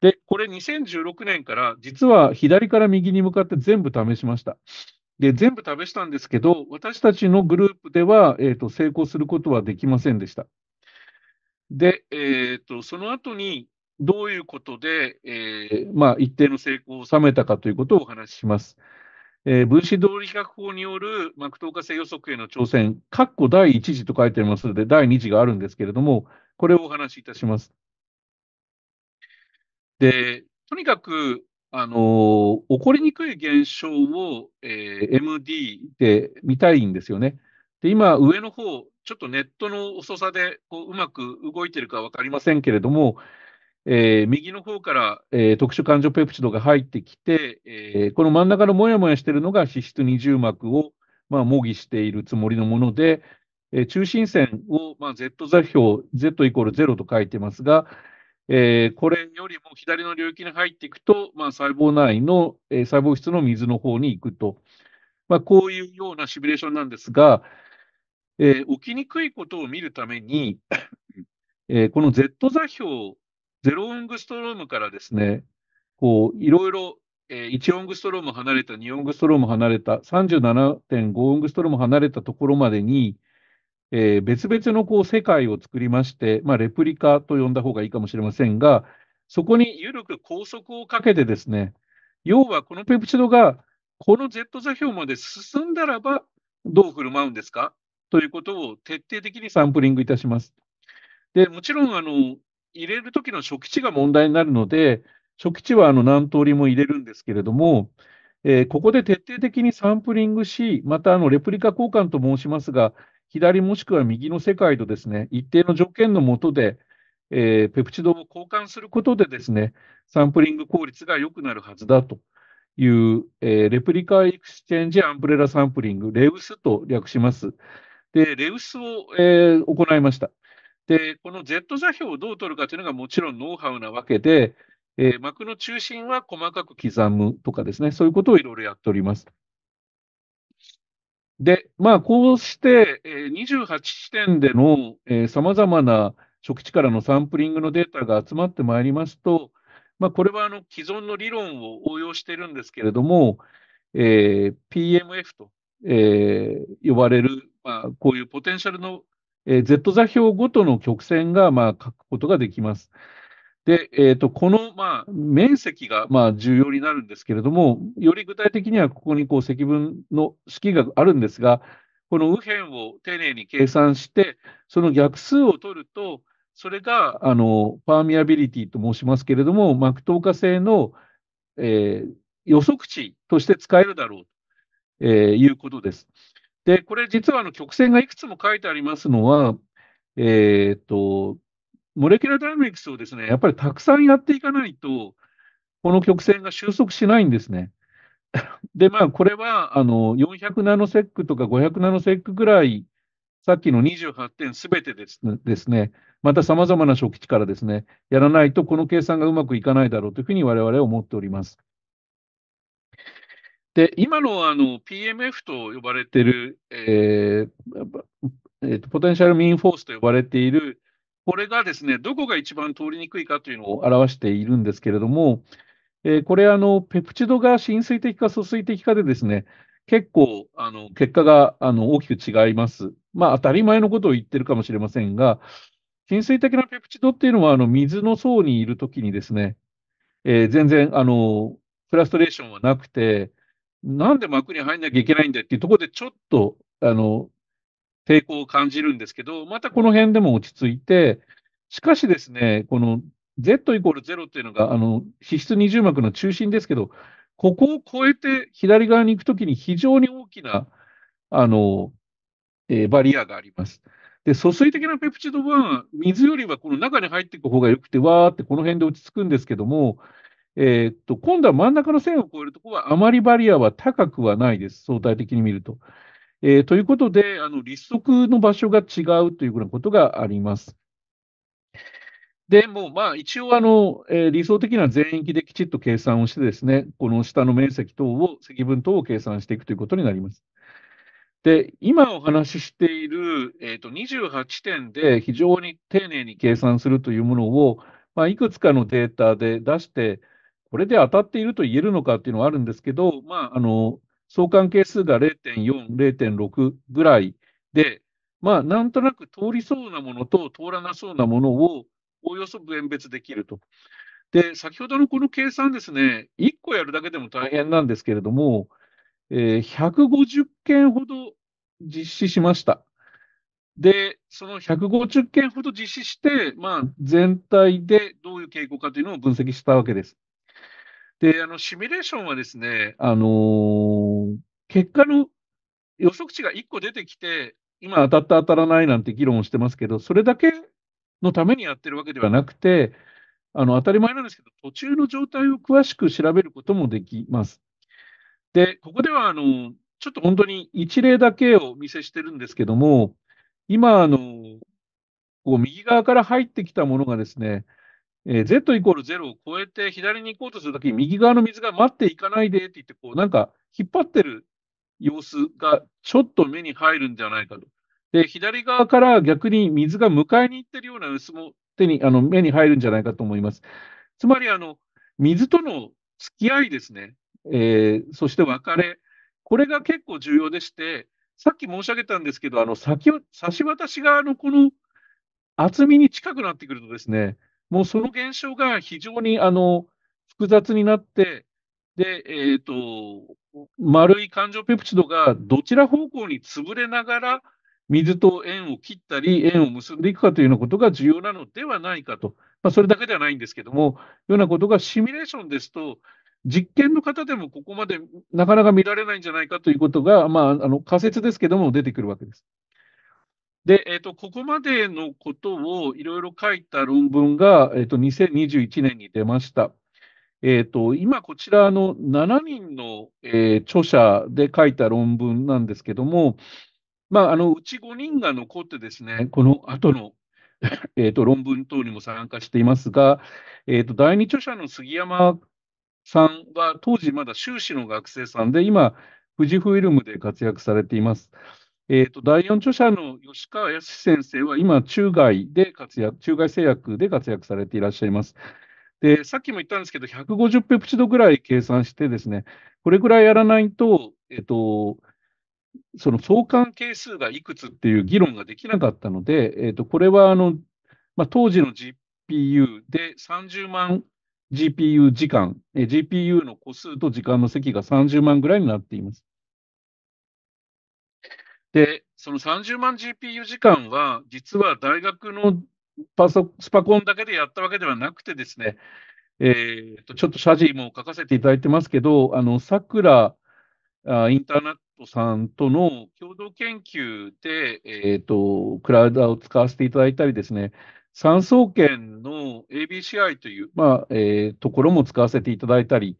で、これ2016年から実は左から右に向かって全部試しました。で、全部試したんですけど、私たちのグループでは、えーと、成功することはできませんでした。で、えーとその後にどういうことで、えー、まあ、一定の成功を収めたかということをお話しします。えー、分子動力学法による、まあ、苦闘化性予測への挑戦、括弧第1次と書いてありますので、第2次があるんですけれども、これをお話しいたします。で、とにかく、あのー、起こりにくい現象を、えー、MD で見たいんですよね。で、今、上の方、ちょっとネットの遅さでこううまく動いてるか分かりませんけれども、えー、右の方から、えー、特殊感情ペプチドが入ってきて、えー、この真ん中のもやもやしているのが脂質二重膜を、まあ、模擬しているつもりのもので、え中心線を、まあ、Z 座標、Z イコール0と書いてますが、えこれよりも左の領域に入っていくと、まあ、細胞内の、え細胞質の水の方に行くと、まあ、こういうようなシミュレーションなんですが、え起きにくいことを見るためにえこの Z 座標ゼロオングストロームからですね、こう、いろいろ、えー、1オングストローム離れた、2オングストローム離れた、37.5オングストローム離れたところまでに、えー、別々のこう世界を作りまして、まあ、レプリカと呼んだ方がいいかもしれませんが、そこに緩く拘束をかけてですね、要はこのペプチドがこの Z 座標まで進んだらばどう振る舞うんですかということを徹底的にサンプリングいたします。でもちろんあの入れる時の初期値が問題になるので、初期値はあの何通りも入れるんですけれども、えー、ここで徹底的にサンプリングし、またあのレプリカ交換と申しますが、左もしくは右の世界とですね、一定の条件のもとで、えー、ペプチドを交換することでですね、サンプリング効率が良くなるはずだという、えー、レプリカエクスチェンジアンブレラサンプリング、レウスと略します。で、レウスを、えー、行いました。で、この Z 座標をどう取るかというのがもちろんノウハウなわけで、えー、膜の中心は細かく刻むとかですね、そういうことをいろいろやっております。で、まあ、こうして、えー、28地点でのさまざまな初期値からのサンプリングのデータが集まってまいりますと、まあ、これはあの既存の理論を応用しているんですけれども、えー、PMF と、えー、呼ばれる、まあ、こういうポテンシャルのえー、Z 座標ごとの曲線が、まあ、書くことができます。で、えーと、この、まあ、面積が、まあ、重要になるんですけれども、より具体的にはここにこう積分の式があるんですが、この右辺を丁寧に計算して、その逆数を取ると、それがあのパーミアビリティと申しますけれども、膜透過性の、えー、予測値として使えるだろうと、えー、いうことです。で、これ実はあの曲線がいくつも書いてありますのは、えー、っと、モレキュラダイナミクスをですね、やっぱりたくさんやっていかないと、この曲線が収束しないんですね。で、まあ、これは、あの、400ナノセックとか500ナノセックぐらい、さっきの28点すべてですね、また様々な初期値からですね、やらないと、この計算がうまくいかないだろうというふうに我々は思っております。で、今のあの PMF と呼ばれている、えーえーと、ポテンシャルミンフォースと呼ばれている、これがですね、どこが一番通りにくいかというのを表しているんですけれども、えー、これあの、ペプチドが浸水的か疎水的かでですね、結構あの結果があの大きく違います。まあ、当たり前のことを言ってるかもしれませんが、浸水的なペプチドっていうのはあの水の層にいるときにですね、えー、全然あのフラストレーションはなくて、なんで幕に入んなきゃいけないんだっていうところで、ちょっと、あの、抵抗を感じるんですけど、またこの辺でも落ち着いて、しかしですね、この Z イコール0っていうのが、あの、皮質二重膜の中心ですけど、ここを越えて左側に行くときに非常に大きな、あの、えー、バリアがあります。で、疎水的なペプチド1は、水よりはこの中に入っていく方が良くて、わーってこの辺で落ち着くんですけども、えー、っと、今度は真ん中の線を越えるところは、あまりバリアは高くはないです。相対的に見ると。えー、ということで、あの、立足の場所が違うというようなことがあります。でも、まあ、一応あの、えー、理想的な全域できちっと計算をしてですね、この下の面積等を、積分等を計算していくということになります。で、今お話ししている、えーと、と28点で非常に丁寧に計算するというものを、まあ、いくつかのデータで出して、これで当たっていると言えるのかっていうのはあるんですけど、まあ、あの、相関係数が0.4、0.6ぐらいで、まあ、なんとなく通りそうなものと通らなそうなものをおおよそ分別できると。で、先ほどのこの計算ですね、1個やるだけでも大変なんですけれども、えー、150件ほど実施しました。で、その150件ほど実施して、まあ、全体でどういう傾向かというのを分析したわけです。で、あの、シミュレーションはですね、あのー、結果の予測値が1個出てきて、今当たった当たらないなんて議論をしてますけど、それだけのためにやってるわけではなくて、あの当たり前なんですけど、途中の状態を詳しく調べることもできます。で、ここではあのちょっと本当に一例だけをお見せしてるんですけども、今あの、こう右側から入ってきたものがですね、えー、Z イコール0を超えて左に行こうとするときに右側の水が待っていかないでって言って、こうなんか引っ張ってる様子がちょっと目に入るんじゃないかと。で、左側から逆に水が迎えに行ってるような様子も手に、あの、目に入るんじゃないかと思います。つまり、あの、水との付き合いですね。えー、そして別れ。これが結構重要でして、さっき申し上げたんですけど、あの、先を、差し渡し側のこの厚みに近くなってくるとですね、もうその現象が非常にあの複雑になって、で、えっ、ー、と、丸い環状ペプチドがどちら方向に潰れながら、水と円を切ったり、円を結んでいくかというようなことが重要なのではないかと、まあ、それだけではないんですけども、ようなことがシミュレーションですと、実験の方でもここまでなかなか見られないんじゃないかということが、まあ、あの仮説ですけども、出てくるわけです。で、えっ、ー、と、ここまでのことをいろいろ書いた論文が、えっ、ー、と、2021年に出ました。えっ、ー、と、今こちらの7人の、えー、著者で書いた論文なんですけども、まあ、あの、うち5人が残ってですね、この後の、えっと、論文等にも参加していますが、えっと、第2著者の杉山さんは当時まだ修士の学生さんで、今、富士フイルムで活躍されています。えーと、第4著者の吉川康先生は今、中外で活躍、中外製薬で活躍されていらっしゃいます。で、さっきも言ったんですけど、150ペプチドぐらい計算してですね、これぐらいやらないと、えっ、ー、と、その相関係数がいくつっていう議論ができなかったので、えーと、とこれはあの、まあ、当時の GPU で30万 GPU 時間、えー、GPU の個数と時間の積が30万ぐらいになっています。で、その30万 GPU 時間は、実は大学のパソスパコンだけでやったわけではなくてですね、えー、とちょっと謝辞も書かせていただいてますけど、あのさくらインターネットさんとの共同研究で、えーと、クラウドを使わせていただいたりですね、三総圏の ABCI という、まあえー、ところも使わせていただいたり、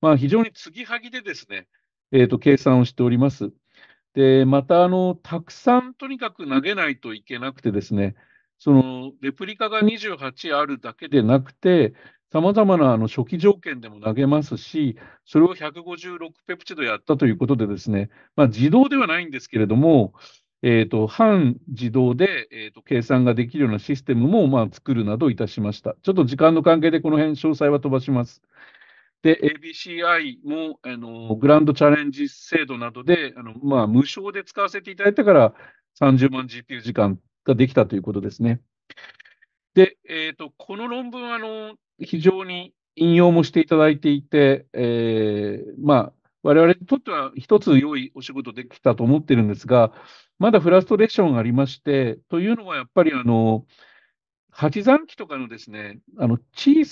まあ、非常に継ぎはぎでですね、えーと計算をしております。で、また、あの、たくさんとにかく投げないといけなくてですね、その、レプリカが28あるだけでなくて、さまざまなあの初期条件でも投げますし、それを156ペプチドやったということで、ですね、まあ、自動ではないんですけれども、えーと、半自動で、えーと計算ができるようなシステムも、まあ、作るなどいたしました。ちょっと時間の関係で、この辺、詳細は飛ばします。で、ABCI もあのグランドチャレンジ制度などであの、まあ、無償で使わせていただいたから30万 GPU 時間ができたということですね。で、えーと、この論文はあの非常に引用もしていただいていて、えー、まあ、我々にとっては一つ良いお仕事できたと思ってるんですが、まだフラストレーションがありまして、というのはやっぱりあの、8算機とかのですね、あの小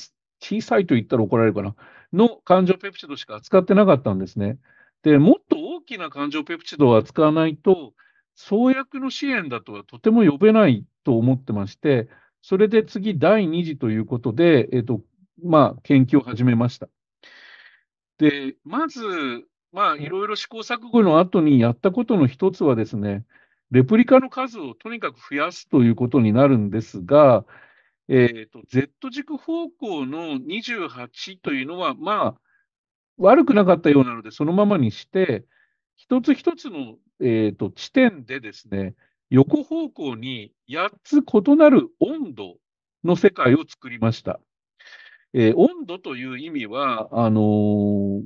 さいと言ったら怒られるかな、の感情ペプチドしか扱ってなかったんですね。で、もっと大きな感情ペプチドを扱わないと、創薬の支援だとはとても呼べないと思ってまして、それで次、第2次ということで、えっ、ー、と、まあ、研究を始めました。で、まず、まあ、いろいろ試行錯誤の後にやったことの一つはですね、レプリカの数をとにかく増やすということになるんですが、えーと、Z 軸方向の28というのは、まあ、悪くなかったようなので、そのままにして、一つ一つの、えーと地点でですね、横方向に8つ異なる温度の世界を作りました。えー、温度という意味は、あのー、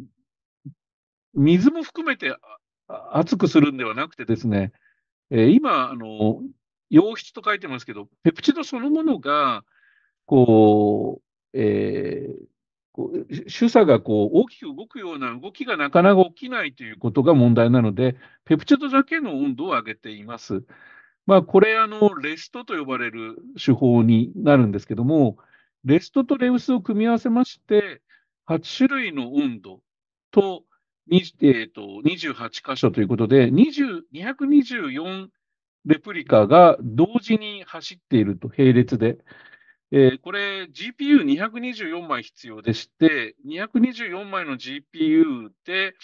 水も含めて熱くするんではなくてですね、えー、今、あのー溶質と書いてますけど、ペプチドそのものが、こう、えー、こう主査がこう大きく動くような動きがなかなか起きないということが問題なので、ペプチドだけの温度を上げています。まあ、これあの、レストと呼ばれる手法になるんですけども、レストとレウスを組み合わせまして、8種類の温度と、えー、と28箇所ということで、224レプリカが同時に走っていると、並列で。えー、これ、GPU224 枚必要でして、224枚の GPU で、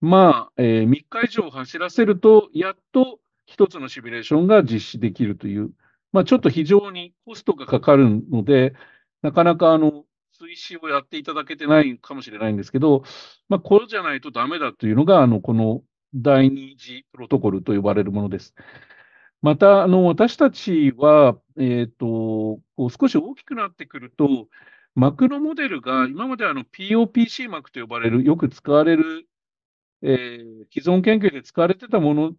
まあ、えー、3日以上走らせると、やっと1つのシミュレーションが実施できるという、まあ、ちょっと非常にコストがかかるので、なかなかあの推進をやっていただけてないかもしれないんですけど、まあ、これじゃないとダメだというのが、あのこの第2次プロトコルと呼ばれるものです。また、あの私たちは、えーと、こう少し大きくなってくると、膜のモデルが今まであの POPC 膜と呼ばれる、よく使われる、えー、既存研究で使われてたもの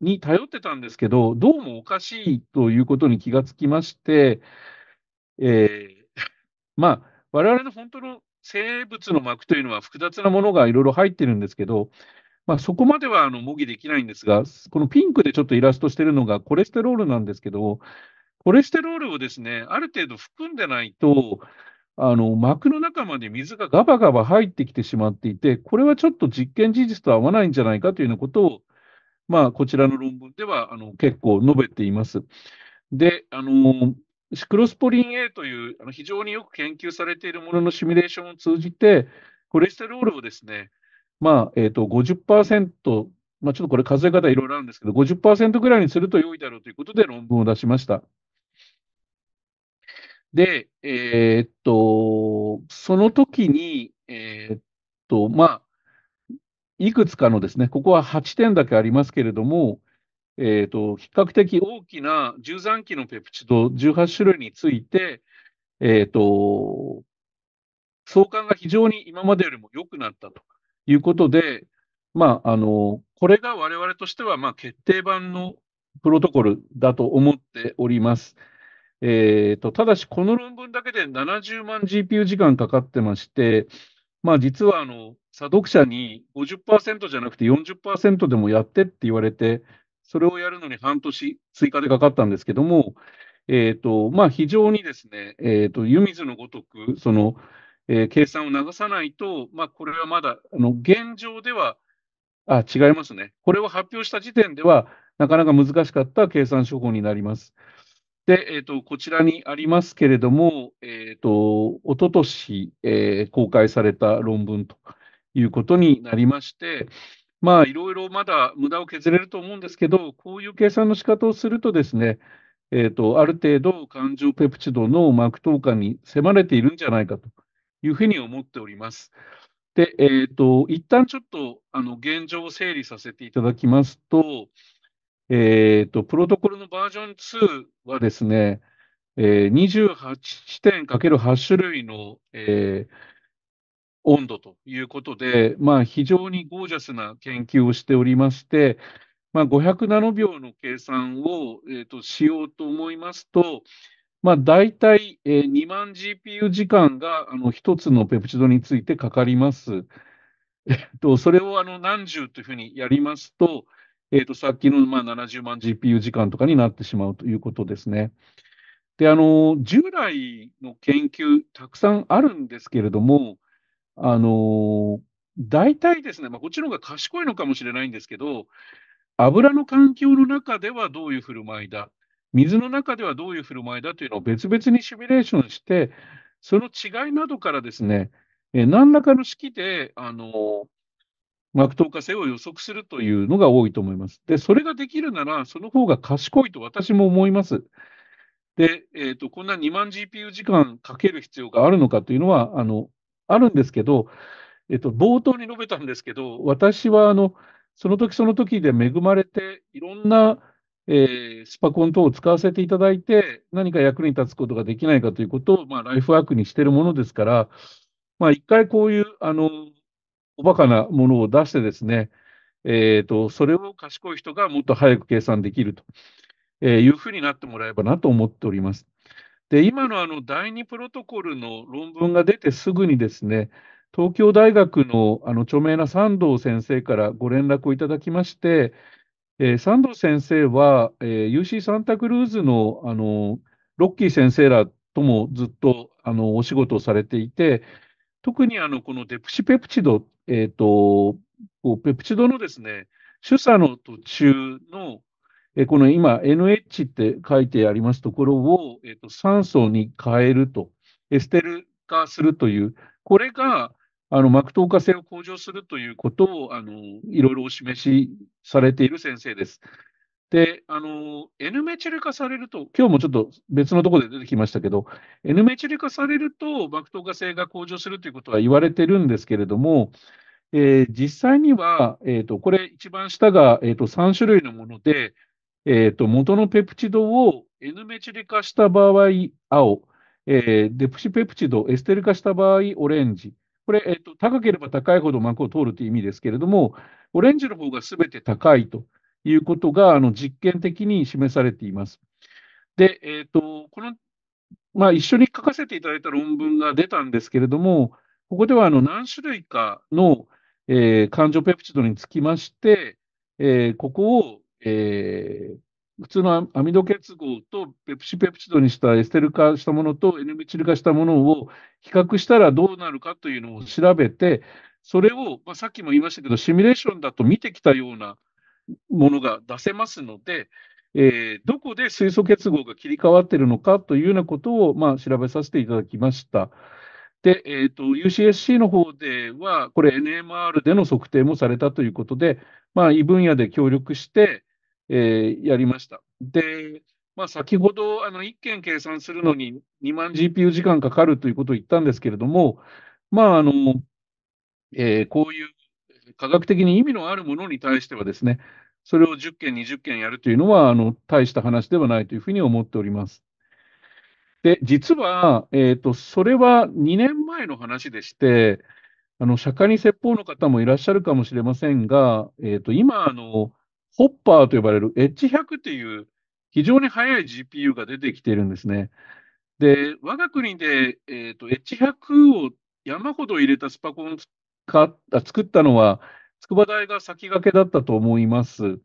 に頼ってたんですけど、どうもおかしいということに気がつきまして、えー、まあ、我々の本当の生物の膜というのは複雑なものがいろいろ入ってるんですけど、まあ、そこまではあの模擬できないんですが、このピンクでちょっとイラストしてるのがコレステロールなんですけど、コレステロールをですね、ある程度含んでないと、あの膜の中まで水がガバガバ入ってきてしまっていて、これはちょっと実験事実と合わないんじゃないかというようなことを、まあ、こちらの論文ではあの結構述べています。で、あのシクロスポリン A というあの非常によく研究されているもののシミュレーションを通じて、コレステロールをですね、まあ、えっ、ー、と、50%、まあ、ちょっとこれ数え方いろいろあるんですけど、50%ぐらいにすると良いだろうということで論文を出しました。で、えー、っと、その時に、えー、っと、まあ、いくつかのですね、ここは8点だけありますけれども、えー、っと、比較的大きな13期のペプチド18種類について、えっと、相関が非常に今までよりも良くなったと。いうことで、まあ、あの、これが我々としては、まあ、決定版のプロトコルだと思っております。えーと、ただし、この論文だけで70万 GPU 時間かかってまして、まあ、実はあの査読者に50%じゃなくて40%でもやってって言われて、それをやるのに半年追加でかかったんですけども、えーとまあ、非常にですね、えーと湯水のごとく、そのえー、計算を流さないと、まあ、これはまだ、あの現状では、あ、違いますね。これを発表した時点では、なかなか難しかった計算手法になります。で、えーと、こちらにありますけれども、えーと、一おととし、えー、公開された論文ということになりまして、まあ、いろいろまだ無駄を削れると思うんですけど、こういう計算の仕方をするとですね、えーと、ある程度、感情ペプチドの膜透下に迫れているんじゃないかというふうに思っております。で、えっ、ー、と、一旦ちょっと、あの、現状を整理させていただきますと、えっ、ー、と、プロトコルのバージョン2はですね、えー、28地点 ×8 種類の、えー、温度ということで、まあ、非常にゴージャスな研究をしておりまして、まあ、500ナノ秒の計算を、えーとしようと思いますと、まあ、大体、えー、2万 GPU 時間があの1つのペプチドについてかかります。えっと、それをあの何十というふうにやりますと、えっと、さっきのまあ70万 GPU 時間とかになってしまうということですね。で、あの、従来の研究、たくさんあるんですけれども、あの、大体ですね、まあ、こっちの方が賢いのかもしれないんですけど、油の環境の中ではどういう振る舞いだ水の中ではどういう振る舞いだというのを別々にシミュレーションして、その違いなどからですね、え何らかの式で、あの、膜ーカ性を予測するというのが多いと思います。で、それができるなら、その方が賢いと私も思います。で、えーと、とこんな2万 GPU 時間かける必要があるのかというのは、あの、あるんですけど、えっ、ー、と、冒頭に述べたんですけど、私は、あの、その時その時で恵まれて、いろんなえー、スパコン等を使わせていただいて、何か役に立つことができないかということを、まあ、ライフワークにしているものですから、まあ、一回こういう、あの、おバカなものを出してですね、えーと、それを賢い人がもっと早く計算できると、えー、いうふうになってもらえばなと思っております。で、今のあの第2プロトコルの論文が出てすぐにですね、東京大学のあの著名な三道先生からご連絡をいただきまして、えー、サンド先生は、えー、UC サンタクルーズの、あの、ロッキー先生らともずっと、あの、お仕事をされていて、特にあの、このデプシペプチド、えっ、ー、と、ペプチドのですね、主査の途中の、えー、この今 NH って書いてありますところを、えっ、ー、と、酸素に変えると、エステル化するという、これが、あの、膜透過性を向上するということを、あの、いろいろお示しされている先生です。で、あの、N メチル化されると、今日もちょっと別のところで出てきましたけど、N メチル化されると、膜透過性が向上するということは言われてるんですけれども、えー、実際には、えっ、ー、と、これ一番下が、えっ、ー、と、3種類のもので、えっ、と、元のペプチドを N メチル化した場合、青、えデプシペプチド、エステル化した場合、オレンジ、これ、えっと、高ければ高いほど膜を通るという意味ですけれども、オレンジの方がすべて高いということがあの実験的に示されています。で、えっと、この、まあ、一緒に書かせていただいた論文が出たんですけれども、ここではあの何種類かの、えー、感情ペプチドにつきまして、えー、ここを、えー、普通のアミド結合とペプシペプチドにしたエステル化したものと N ミチル化したものを比較したらどうなるかというのを調べて、それを、まあ、さっきも言いましたけど、シミュレーションだと見てきたようなものが出せますので、えー、どこで水素結合が切り替わっているのかというようなことを、まあ、調べさせていただきました。で、えーと、UCSC の方では、これ NMR での測定もされたということで、まあ、異分野で協力して、えー、やりました。で、まあ、先ほどあの1件計算するのに2万 GPU 時間かかるということを言ったんですけれども、まああのえー、こういう科学的に意味のあるものに対してはですね、それを10件、20件やるというのはあの大した話ではないというふうに思っております。で、実は、えーと、それは2年前の話でして、あの釈迦に説法の方もいらっしゃるかもしれませんが、えーと今あの、ホッパーと呼ばれる H100 っていう非常に速い GPU が出てきているんですね。で、我が国で、えーと、H100 を山ほど入れたスパコンを作ったのは、筑波大が先駆けだったと思います。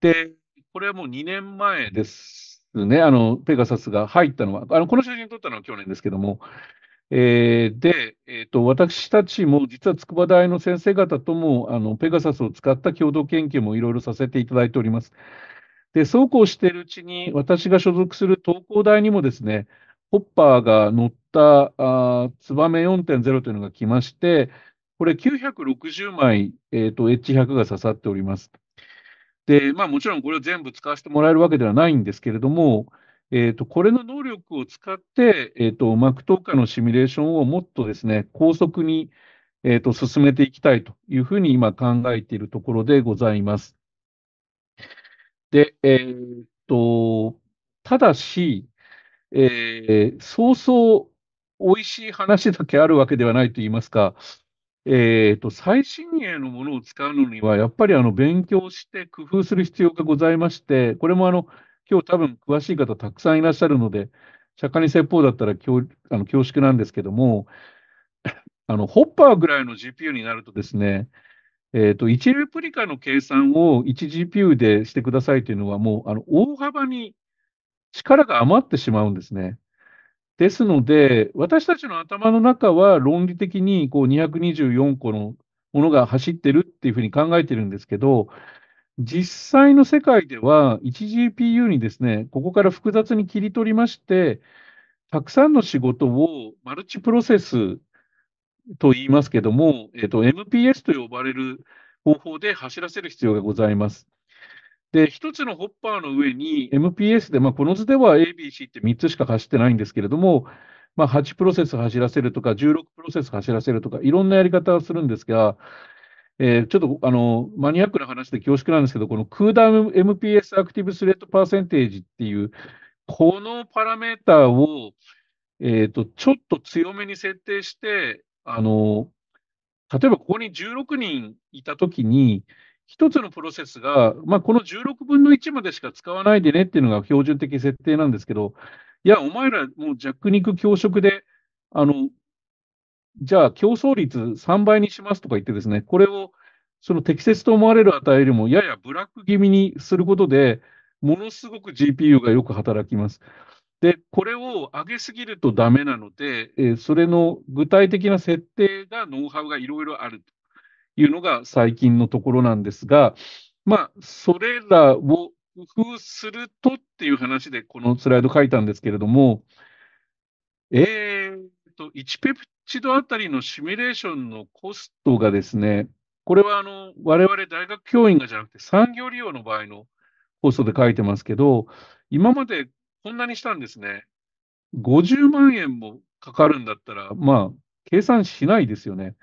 で、これはもう2年前ですね、あのペガサスが入ったのは、あのこの写真撮ったのは去年ですけども、えー、で、えーと、私たちも実は筑波大の先生方ともあのペガサスを使った共同研究もいろいろさせていただいております。で、そうこうしているうちに、私が所属する東工大にもですね、ホッパーが乗ったあツバメ4.0というのが来まして、これ960枚、えーと、エッ100が刺さっております。で、まあもちろんこれを全部使わせてもらえるわけではないんですけれども、えっ、ー、と、これの能力を使って、えっ、ー、と、膜透過のシミュレーションをもっとですね、高速に、えっ、ー、と、進めていきたいというふうに今考えているところでございます。で、えっと、ただし、えー、そうそう美味しい話だけあるわけではないと言いますか、えっ、ー、と、最新鋭のものを使うのには、やっぱりあの勉強して工夫する必要がございまして、これもあの今日多分詳しい方たくさんいらっしゃるので、釈迦に説法だったら恐あの恐縮なんですけども、あのホッパーぐらいの GPU になるとですね、えーと、1レプリカの計算を 1GPU でしてくださいというのは、もうあの大幅に力が余ってしまうんですね。ですので、私たちの頭の中は論理的にこう224個のものが走ってるっていうふうに考えてるんですけど、実際の世界では、1GPU にですね、ここから複雑に切り取りまして、たくさんの仕事をマルチプロセスと言いますけども、えっと、MPS と呼ばれる方法で走らせる必要がございます。で、1つのホッパーの上に MPS で、まあ、この図では ABC って3つしか走ってないんですけれども、まあ、8プロセス走らせるとか、16プロセス走らせるとか、いろんなやり方をするんですが、えー、ちょっとあのマニアックな話で恐縮なんですけど、このクーダウン MPS アクティブスレッドパーセンテージっていう、このパラメーターを、えーと、ちょっと強めに設定して、あの例えばここに16人いたときに、一つのプロセスが、まあ、この16分の1までしか使わないでねっていうのが標準的設定なんですけど、いや、お前らもう弱肉強食で、あの、じゃあ競争率3倍にしますとか言ってですね、これをその適切と思われる値よりもややブラック気味にすることで、ものすごく GPU がよく働きます。で、これを上げすぎるとダメなので、えー、それの具体的な設定がノウハウがいろいろあるというのが最近のところなんですが、まあ、それらを工夫するとっていう話でこのスライド書いたんですけれども、えー、と、1ペプ1度あたりのシミュレーションのコストがですね、これはあの我々大学教員がじゃなくて産業利用の場合のコストで書いてますけど、今までこんなにしたんですね。50万円もかかるんだったら、まあ、計算しないですよね。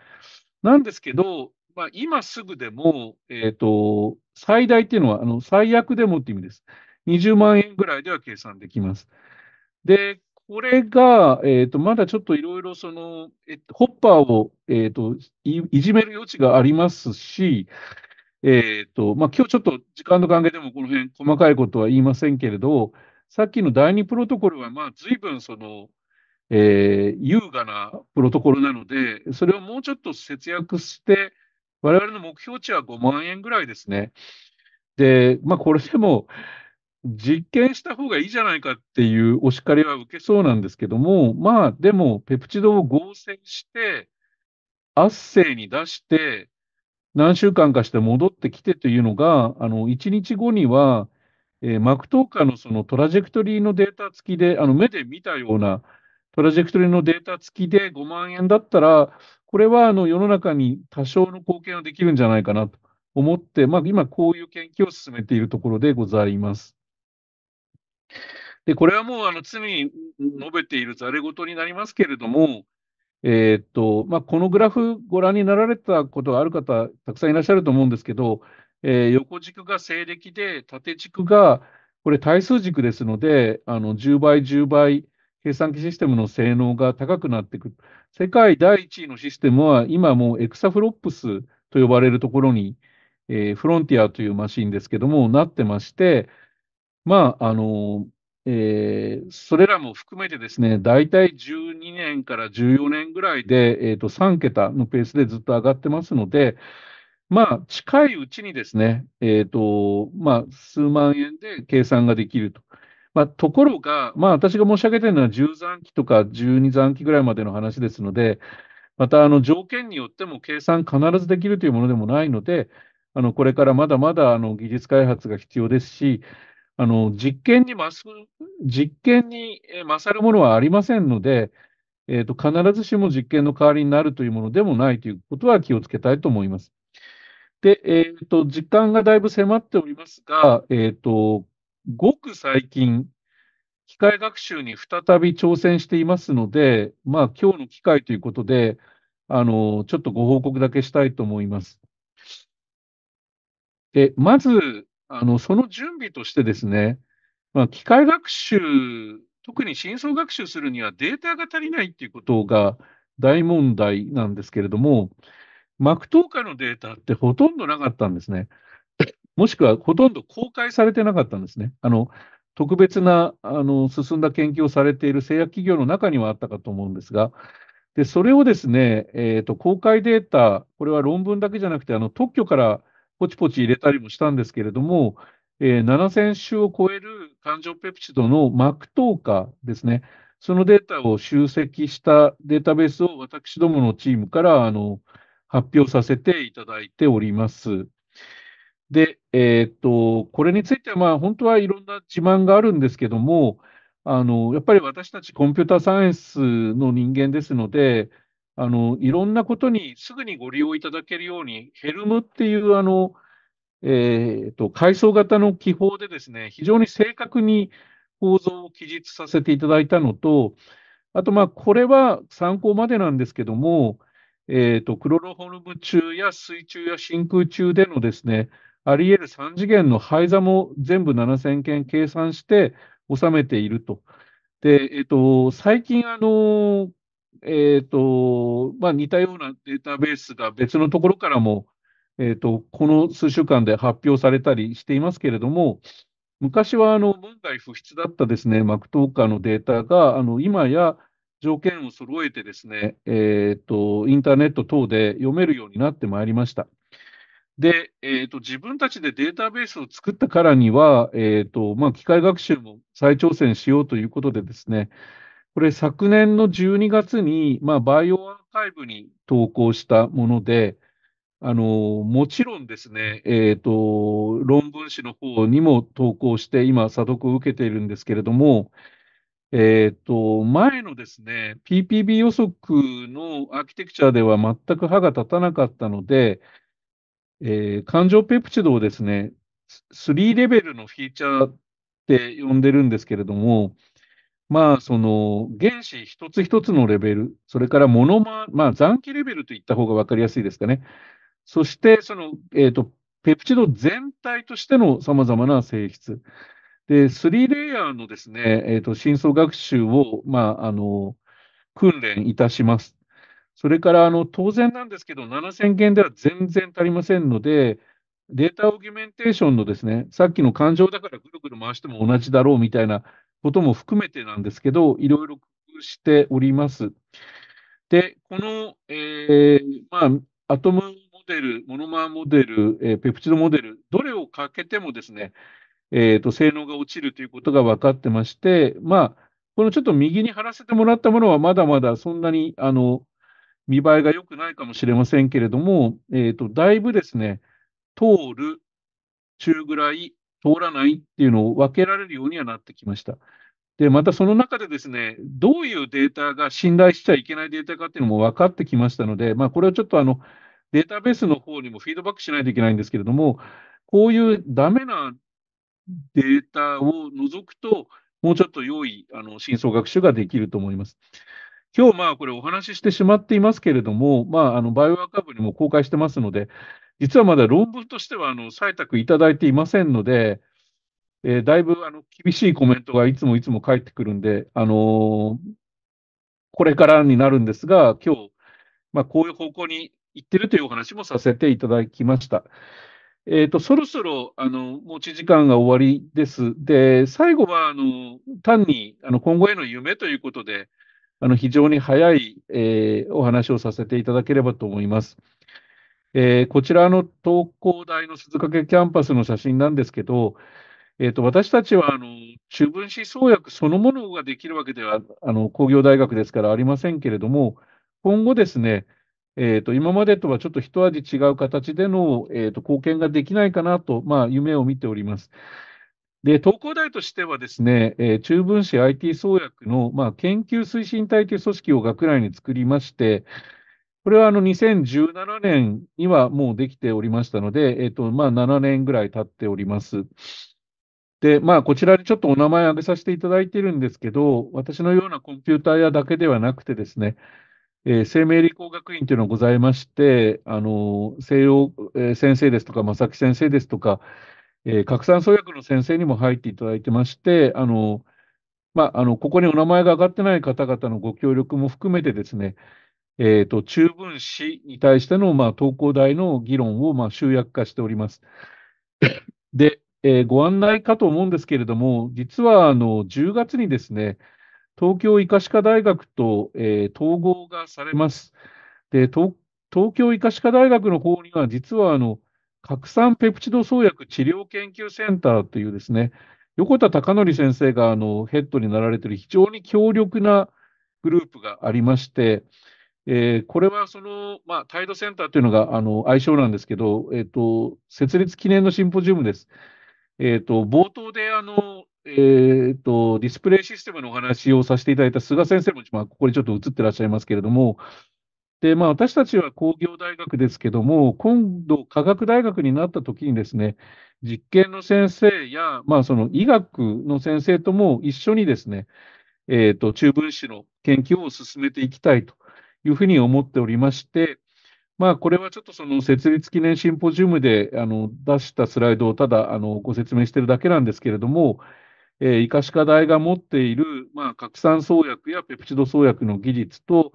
なんですけど、まあ、今すぐでも、えっ、ー、と、最大っていうのは、あの、最悪でもっていう意味です。20万円ぐらいでは計算できます。で、これが、えっ、ー、と、まだちょっといろいろその、えっと、ホッパーを、えっ、ー、とい、いじめる余地がありますし、えっ、ー、と、まあ、今日ちょっと時間の関係でもこの辺細かいことは言いませんけれど、さっきの第2プロトコルは、まあ、随分その、えー、優雅なプロトコルなので、それをもうちょっと節約して、我々の目標値は5万円ぐらいですね。で、まあ、これでも、実験した方がいいじゃないかっていうお叱りは受けそうなんですけども、まあでも、ペプチドを合成して、圧政に出して、何週間かして戻ってきてというのが、あの、1日後には、えー、マクトーカのそのトラジェクトリーのデータ付きで、あの、目で見たようなトラジェクトリーのデータ付きで5万円だったら、これはあの世の中に多少の貢献はできるんじゃないかなと思って、まあ、今こういう研究を進めているところでございます。で、これはもうあの常に述べているざれ事になりますけれども、えー、っとまあ、このグラフご覧になられたことがある方、たくさんいらっしゃると思うんですけど、えー、横軸が西暦で、縦軸がこれ対数軸ですので、あの10倍、10倍、計算機システムの性能が高くなってくる。世界第1位のシステムは、今もうエクサフロップスと呼ばれるところに、えー、フロンティアというマシンですけども、なってまして、まあ、あの、えー、それらも含めてですね、大体12年から14年ぐらいで、えー、と3桁のペースでずっと上がってますので、まあ、近いうちにですね、えーとまあ、数万円で計算ができると。まあ、ところが、まあ、私が申し上げているのは10残期とか12残期ぐらいまでの話ですので、またあの条件によっても計算必ずできるというものでもないので、あのこれからまだまだあの技術開発が必要ですし、あの、実験に増す、実験に勝るものはありませんので、えっ、ー、と、必ずしも実験の代わりになるというものでもないということは気をつけたいと思います。で、えっ、ー、と、時間がだいぶ迫っておりますが、えっ、ー、と、ごく最近、機械学習に再び挑戦していますので、まあ、今日の機会ということで、あの、ちょっとご報告だけしたいと思います。えまず、あのその準備としてですね、まあ、機械学習、特に深層学習するにはデータが足りないっていうことが大問題なんですけれども、マクトーカのデータってほとんどなかったんですね。もしくはほとんど公開されてなかったんですね。あの特別なあの進んだ研究をされている製薬企業の中にはあったかと思うんですが、でそれをですね、えーと、公開データ、これは論文だけじゃなくて、あの特許からポチポチ入れたりもしたんですけれども、えー、7000種を超える環状ペプチドの膜透過ですね、そのデータを集積したデータベースを私どものチームからあの発表させていただいております。で、えっ、と、これについては、まあ、本当はいろんな自慢があるんですけども、あの、やっぱり私たちコンピューターサイエンスの人間ですので、あの、いろんなことにすぐにご利用いただけるように、ヘルムっていう、あの、えー、と、階層型の記法でですね、非常に正確に構造を記述させていただいたのと、あと、まあ、これは参考までなんですけども、えー、と、クロロホルム中や水中や真空中でのですね、あり得る3次元の灰座も全部7000件計算して収めていると。で、えっ、ー、と、最近、あの、えー、と、まあ、似たようなデータベースが別のところからも、えー、と、この数週間で発表されたりしていますけれども、昔はあの文外不必だったですね、マクトーカーのデータが、あの今や条件を揃えてですね、えー、と、インターネット等で読めるようになってまいりました。で、えっ、と、自分たちでデータベースを作ったからには、えっ、と、まあ、機械学習も再挑戦しようということでですね、これ昨年の12月に、まあ、バイオアーカイブに投稿したもので、あの、もちろんですね、えっ、ー、と、論文誌の方にも投稿して、今、査読を受けているんですけれども、えっ、ー、と、前のですね、PPB 予測のアーキテクチャでは全く歯が立たなかったので、えー、感情ペプチドをですね、3レベルのフィーチャーって呼んでるんですけれども、まあ、その、原子一つ一つのレベル、それからモノまあ、残機レベルといった方が分かりやすいですかね。そして、その、えっ、ー、と、ペプチド全体としての様々な性質。で、3レイヤーのですね、えっ、ー、と、深層学習を、まあ、あの、訓練いたします。それから、あの、当然なんですけど、7000件では全然足りませんので、データオーギュメンテーションのですね、さっきの感情だからぐるぐる回しても同じだろうみたいなことも含めてなんですけど、いろいろ工夫しております。で、この、えー、まあ、アトムモデル、モノマーモデル、えー、ペプチドモデル、どれをかけてもですね、えーと、性能が落ちるということが分かってまして、まあ、このちょっと右に貼らせてもらったものは、まだまだそんなにあの見栄えが良くないかもしれませんけれども、えーとだいぶですね、通る中ぐらい通らないっていうのを分けられるようにはなってきました。で、またその中でですね、どういうデータが信頼しちゃいけないデータかっていうのも分かってきましたので、まあ、これはちょっとあのデータベースの方にもフィードバックしないといけないんですけれども、こういうダメなデータを除くと、もうちょっと良いあの深層学習ができると思います。今日まあこれお話ししてしまっていますけれども、まあ、あのバイオアーカーブにも公開してますので、実はまだ論文としてはあの採択いただいていませんので、えー、だいぶあの厳しいコメントがいつもいつも返ってくるんで、あのー、これからになるんですが、今日、まあ、こういう方向に行ってるというお話もさせていただきました。えっ、ー、と、そろそろ、あの、持ち時間が終わりです。で、最後は、あの、単に、あの、今後への夢ということで、あの非常に早い、えー、お話をさせていただければと思います。えー、こちらの東工大の鈴懸キャンパスの写真なんですけど、えーと、私たちはあの中分子創薬そのものができるわけではあの工業大学ですからありませんけれども、今後ですね、えーと、今までとはちょっと一味違う形での、えーと、と貢献ができないかなと、まあ、夢を見ております。で、東工大としてはですね、えー、中分子 IT 創薬の、まあ、研究推進隊という組織を学内に作りまして、これはあの2017年にはもうできておりましたので、えっ、ー、と、まあ7年ぐらい経っております。で、まあこちらでちょっとお名前挙げさせていただいてるんですけど、私のようなコンピューター屋だけではなくてですね、えー、生命理工学院というのがございまして、あの、西洋、えー、先生ですとか、正木先生ですとか、えー、創薬の先生にも入っていただいてまして、あの、まあ、あの、ここにお名前が挙がってない方々のご協力も含めてですね、えー、と、中分子に対しての、まあ、東工大の議論を、まあ、集約化しております。で、えー、ご案内かと思うんですけれども、実は、あの、10月にですね、東京医科歯科大学と、えー、統合がされます。で、東京医科歯科大学の方には、実は、あの、核酸ペプチド創薬治療研究センターというですね、横田孝則先生があのヘッドになられている非常に強力なグループがありまして、えー、これはその、まあ、態度センターというのがあの愛称なんですけど、えーと、設立記念のシンポジウムです。えーと、冒頭であの、えーと、とディスプレイシステムのお話をさせていただいた菅先生も、まあ、ここにちょっと映ってらっしゃいますけれども、で、まあ、私たちは工業大学ですけども、今度、科学大学になった時にですね、実験の先生や、まあ、その医学の先生とも一緒にですね、えっ、ー、と、中分子の研究を進めていきたいというふうに思っておりまして、まあ、これはちょっとその設立記念シンポジウムであの出したスライドをただあのご説明しているだけなんですけれども、えー、医科歯科大が持っている、まあ、核酸創薬やペプチド創薬の技術と、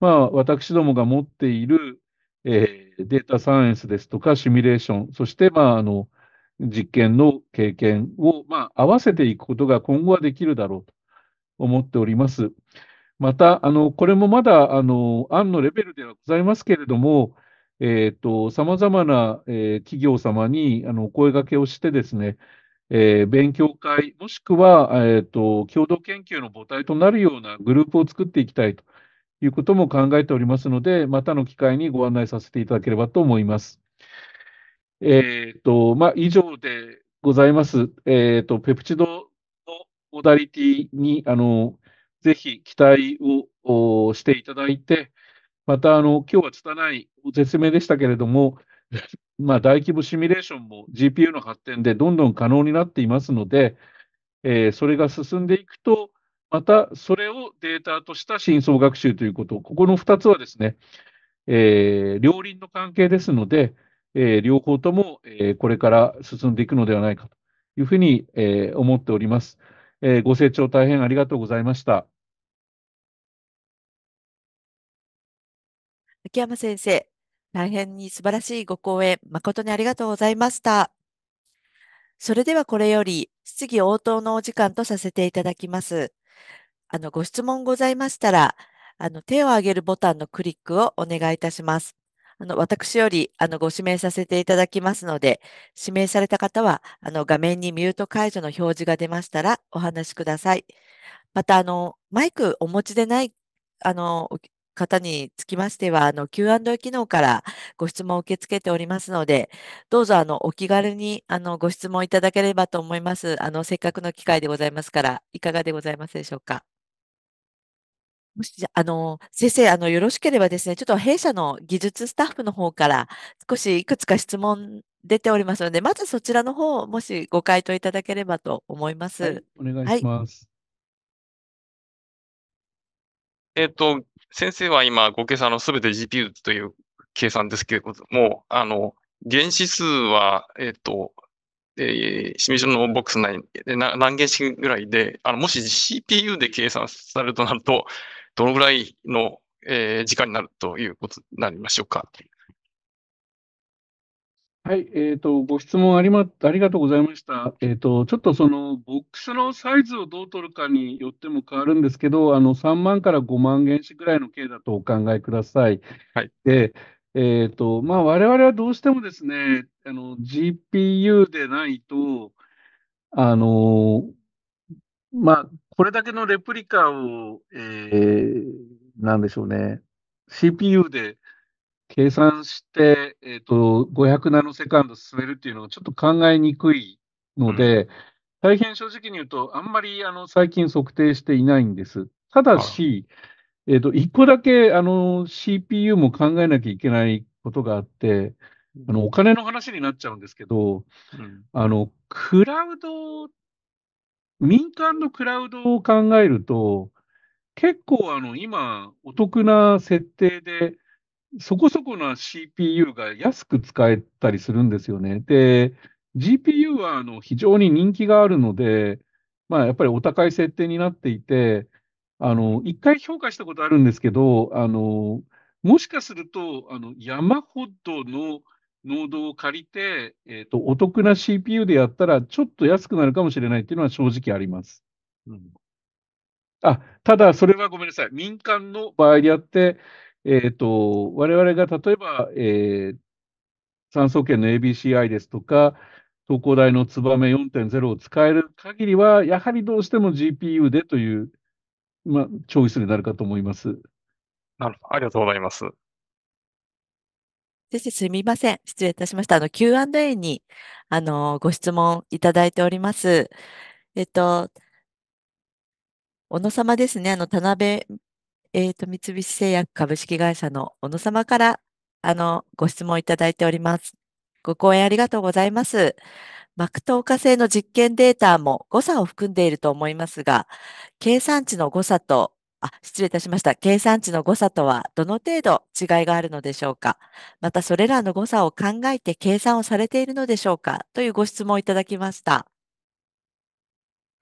まあ、私どもが持っている、えー、データサイエンスですとかシミュレーション、そして、まあ、あの実験の経験を、まあ、合わせていくことが今後はできるだろうと思っております。また、あのこれもまだあの案のレベルではございますけれども、さまざまな、えー、企業様にあのお声がけをしてですね、えー、勉強会、もしくは、えーと共同研究の母体となるようなグループを作っていきたいということも考えておりますので、またの機会にご案内させていただければと思います。えっ、ー、と、まあ、以上でございます。えっ、ー、と、ペプチドのモダリティに、あの、ぜひ期待をしていただいて、また、あの、今日は拙い説明でしたけれども、まあ、大規模シミュレーションも GPU の発展でどんどん可能になっていますので、えー、それが進んでいくと、またそれをデータとした深層学習ということ、ここの2つはですね、えー、両輪の関係ですので、えー、両方とも、えー、これから進んでいくのではないかというふうに、えー、思っております、えー。ご清聴大変ありがとうございました。秋山先生、大変に素晴らしいご講演、誠にありがとうございました。それではこれより質疑応答のお時間とさせていただきます。あの、ご質問ございましたら、あの、手を挙げるボタンのクリックをお願いいたします。あの、私より、あの、ご指名させていただきますので、指名された方は、あの、画面にミュート解除の表示が出ましたら、お話しください。また、あの、マイクお持ちでない、あの、方につきましては、あの、Q&A 機能からご質問を受け付けておりますので、どうぞ、あの、お気軽に、あの、ご質問いただければと思います。あの、せっかくの機会でございますから、いかがでございますでしょうか。もし、あの、先生、あの、よろしければですね、ちょっと弊社の技術スタッフの方から少しいくつか質問出ておりますので、まずそちらの方もしご回答いただければと思います。はい、お願いします。はい、えっ、と、先生は今、ご計算のすべて GPU という計算ですけれども、あの、原子数は、えっ、と、えー、シミュレーションのボックス内で何原子ぐらいで、あのもし CPU で計算されるとなると、どのぐらいの、えー、時間になるということになりましょうか。はい、えーと、ご質問あり,、ま、ありがとうございました、えーと。ちょっとそのボックスのサイズをどう取るかによっても変わるんですけど、あの3万から5万原子ぐらいの計だとお考えください。はい、で、えーとまあ、我々はどうしてもですね、GPU でないと、あのまあ、これだけのレプリカを、えー、なんでしょうね、CPU で計算して、えーと、500ナノセカンド進めるっていうのはちょっと考えにくいので、うん、大変正直に言うと、あんまりあの最近測定していないんです。ただし、えと、1個だけあの CPU も考えなきゃいけないことがあって、あのお金の話になっちゃうんですけど、うん、あのクラウド民間のクラウドを考えると、結構あの今、お得な設定で、そこそこな CPU が安く使えたりするんですよね。で、GPU はあの非常に人気があるので、まあ、やっぱりお高い設定になっていて、一1回評価したことあるんですけど、あのもしかするとあの山ほどのノードを借りて、えっ、ー、と、お得な CPU でやったら、ちょっと安くなるかもしれないっていうのは正直あります。うん、あ、ただ、それはごめんなさい。民間の場合であって、えっ、ー、と、我々が例えば、えー、産総研の ABCI ですとか、東工大のツバメ4.0を使える限りは、やはりどうしても GPU でという、まあ、チョイスになるかと思います。なるほど。ありがとうございます。先生、すみません。失礼いたしました。あの、Q&A に、あの、ご質問いただいております。えっと、小野様ですね。あの、田辺、えっ、ー、と、三菱製薬株式会社の小野様から、あの、ご質問いただいております。ご講演ありがとうございます。膜透過性の実験データも誤差を含んでいると思いますが、計算値の誤差とあ、失礼いたしました。計算値の誤差とはどの程度違いがあるのでしょうかまたそれらの誤差を考えて計算をされているのでしょうかというご質問をいただきました。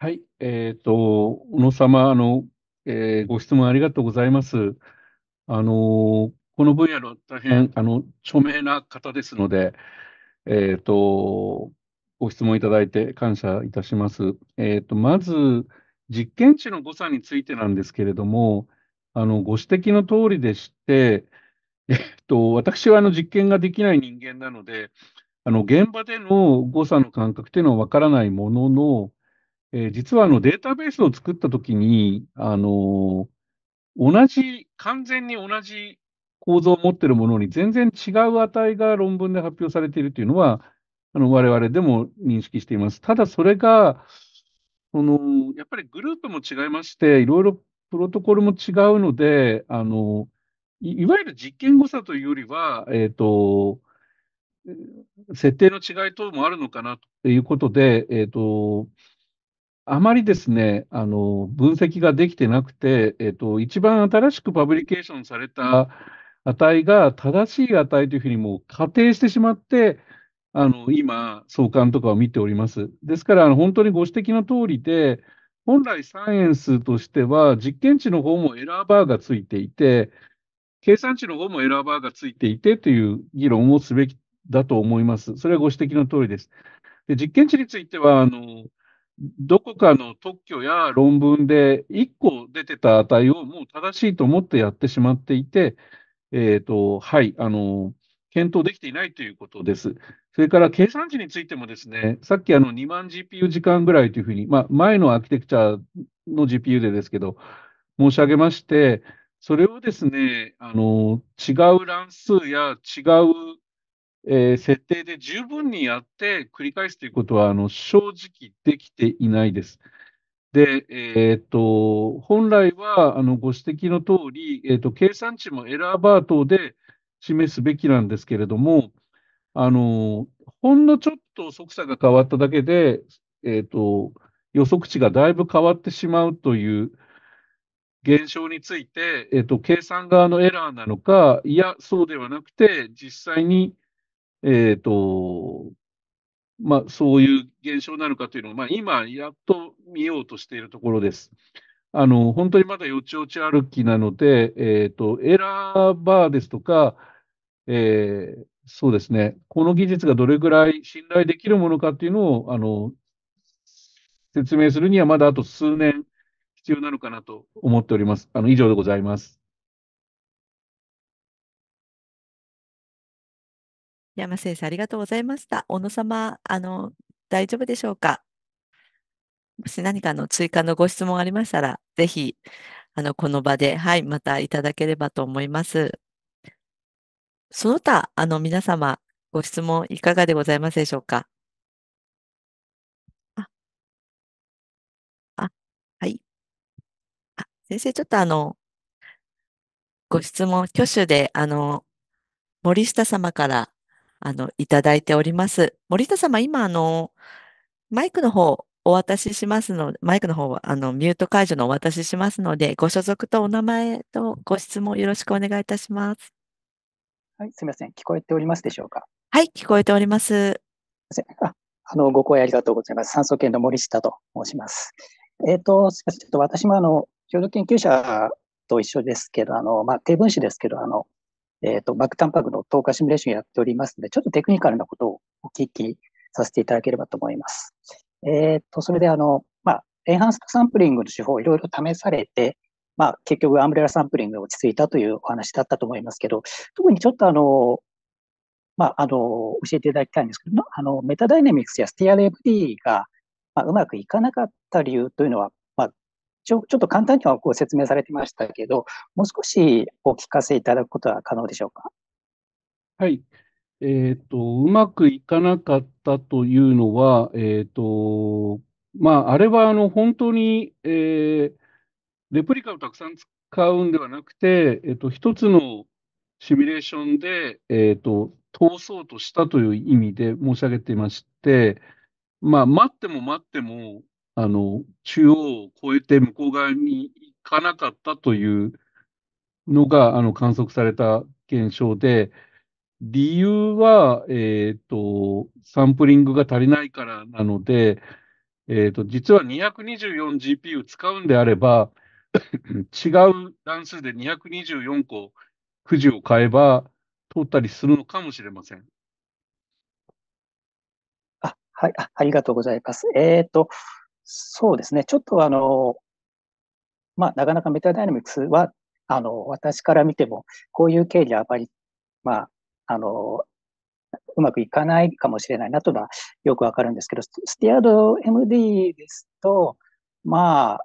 はい、えっ、ー、と、小野様、あの、えー、ご質問ありがとうございます。あの、この分野の大変、あの、著名な方ですので、えっ、ー、と、ご質問いただいて感謝いたします。えっ、と、まず、実験値の誤差についてなんですけれども、あの、ご指摘の通りでして、えっと、私はあの実験ができない人間なので、あの、現場での誤差の感覚というのはわからないものの、えー、実はあのデータベースを作ったときに、あの同じ、完全に同じ構造を持っているものに全然違う値が論文で発表されているというのは、あの我々でも認識しています。ただそれが、その、やっぱりグループも違いまして、いろいろプロトコルも違うので、あの、いいわゆる実験誤差というよりは、えっ、ー、と、設定の違い等もあるのかなということで、えっ、ー、と、あまりですね、あの、分析ができてなくて、えっ、ー、と、一番新しくパブリケーションされた値が正しい値というふうにもう仮定してしまって、あの、今、創刊とかを見ております。ですから、あの本当にご指摘の通りで、本来サイエンスとしては、実験値の方もエラーバーがついていて、計算値の方もエラーバーがついていてという議論をすべきだと思います。それはご指摘の通りです。で実験値については、あの、どこかの特許や論文で1個出てた値をもう正しいと思ってやってしまっていて、えっ、ー、と、はい、あの、検討できていないということです。それから計算値についてもですね、さっきあの2万 GPU 時間ぐらいというふうに、まあ、前のアーキテクチャの GPU でですけど、申し上げまして、それをですね、あの違う乱数や違う、えー、設定で十分にやって繰り返すということはあの正直できていないです。で、えー、っと本来はあのご指摘の通り、えー、っと計算値もエラーバー等で示すべきなんですけれども、あの、ほんのちょっと速さが変わっただけで、えっ、ー、と、予測値がだいぶ変わってしまうという現象について、えっ、ー、と、計算側のエラーなのか、いや、そうではなくて、実際に、えっ、ー、と、まあ、そういう現象なのかというのを、まあ、今、やっと見ようとしているところです。あの、本当にまだよちよち歩きなので、えっ、ー、と、エラーバーですとか、えー、そうですね。この技術がどれぐらい信頼できるものかっていうのを、あの、説明するにはまだあと数年必要なのかなと思っております。あの、以上でございます。山先生、ありがとうございました。小野様、あの、大丈夫でしょうかもし何かの追加のご質問ありましたら、ぜひ、あの、この場で、はい、またいただければと思います。その他、あの、皆様、ご質問いかがでございますでしょうかあ、あ、はい。あ、先生、ちょっとあの、ご質問、挙手で、あの、森下様から、あの、いただいております。森下様、今、あの、マイクの方、お渡ししますので、マイクの方は、あの、ミュート解除のお渡ししますので、ご所属とお名前とご質問よろしくお願いいたします。はい、すみません。聞こえておりますでしょうか。はい、聞こえております。すみません。あ、あの、ご講演ありがとうございます。酸素系の森下と申します。えっ、ー、と、すみません。ちょっと私もあの、共同研究者と一緒ですけど、あの、まあ、低分子ですけど、あの、えっ、ー、と、バックタンパクの透過シミュレーションやっておりますので、ちょっとテクニカルなことをお聞きさせていただければと思います。えっ、ー、と、それであの、まあ、エンハンストサンプリングの手法をいろいろ試されて、まあ、結局アンブレラサンプリングが落ち着いたというお話だったと思いますけど、特にちょっとあの、まあ、あの、教えていただきたいんですけど、あの、メタダイナミクスやスティアレ FD が、まあ、うまくいかなかった理由というのは、まあ、ちょちょっと簡単にはご説明されてましたけど、もう少しお聞かせいただくことは可能でしょうか。はい。えーと、うまくいかなかったというのは、えーとまあ、あれはあの本当に、えーレプリカをたくさん使うんではなくて、えっと、一つのシミュレーションで、えっと、通そうとしたという意味で申し上げていまして、まあ、待っても待っても、あの、中央を越えて向こう側に行かなかったというのが、あの、観測された現象で、理由は、えっ、ー、と、サンプリングが足りないからなので、えっ、ー、と、実は 224GPU 使うんであれば、違う段数で224個くじを買えば通ったりするのかもしれません。あ、はい、あありがとうございます。えっ、ー、と、そうですね。ちょっとあの、まあ、なかなかメタダイナミクスは、あの、私から見ても、こういう経理はあまり、まあ、あの、うまくいかないかもしれないなというのはよくわかるんですけど、スティアード MD ですと、まあ、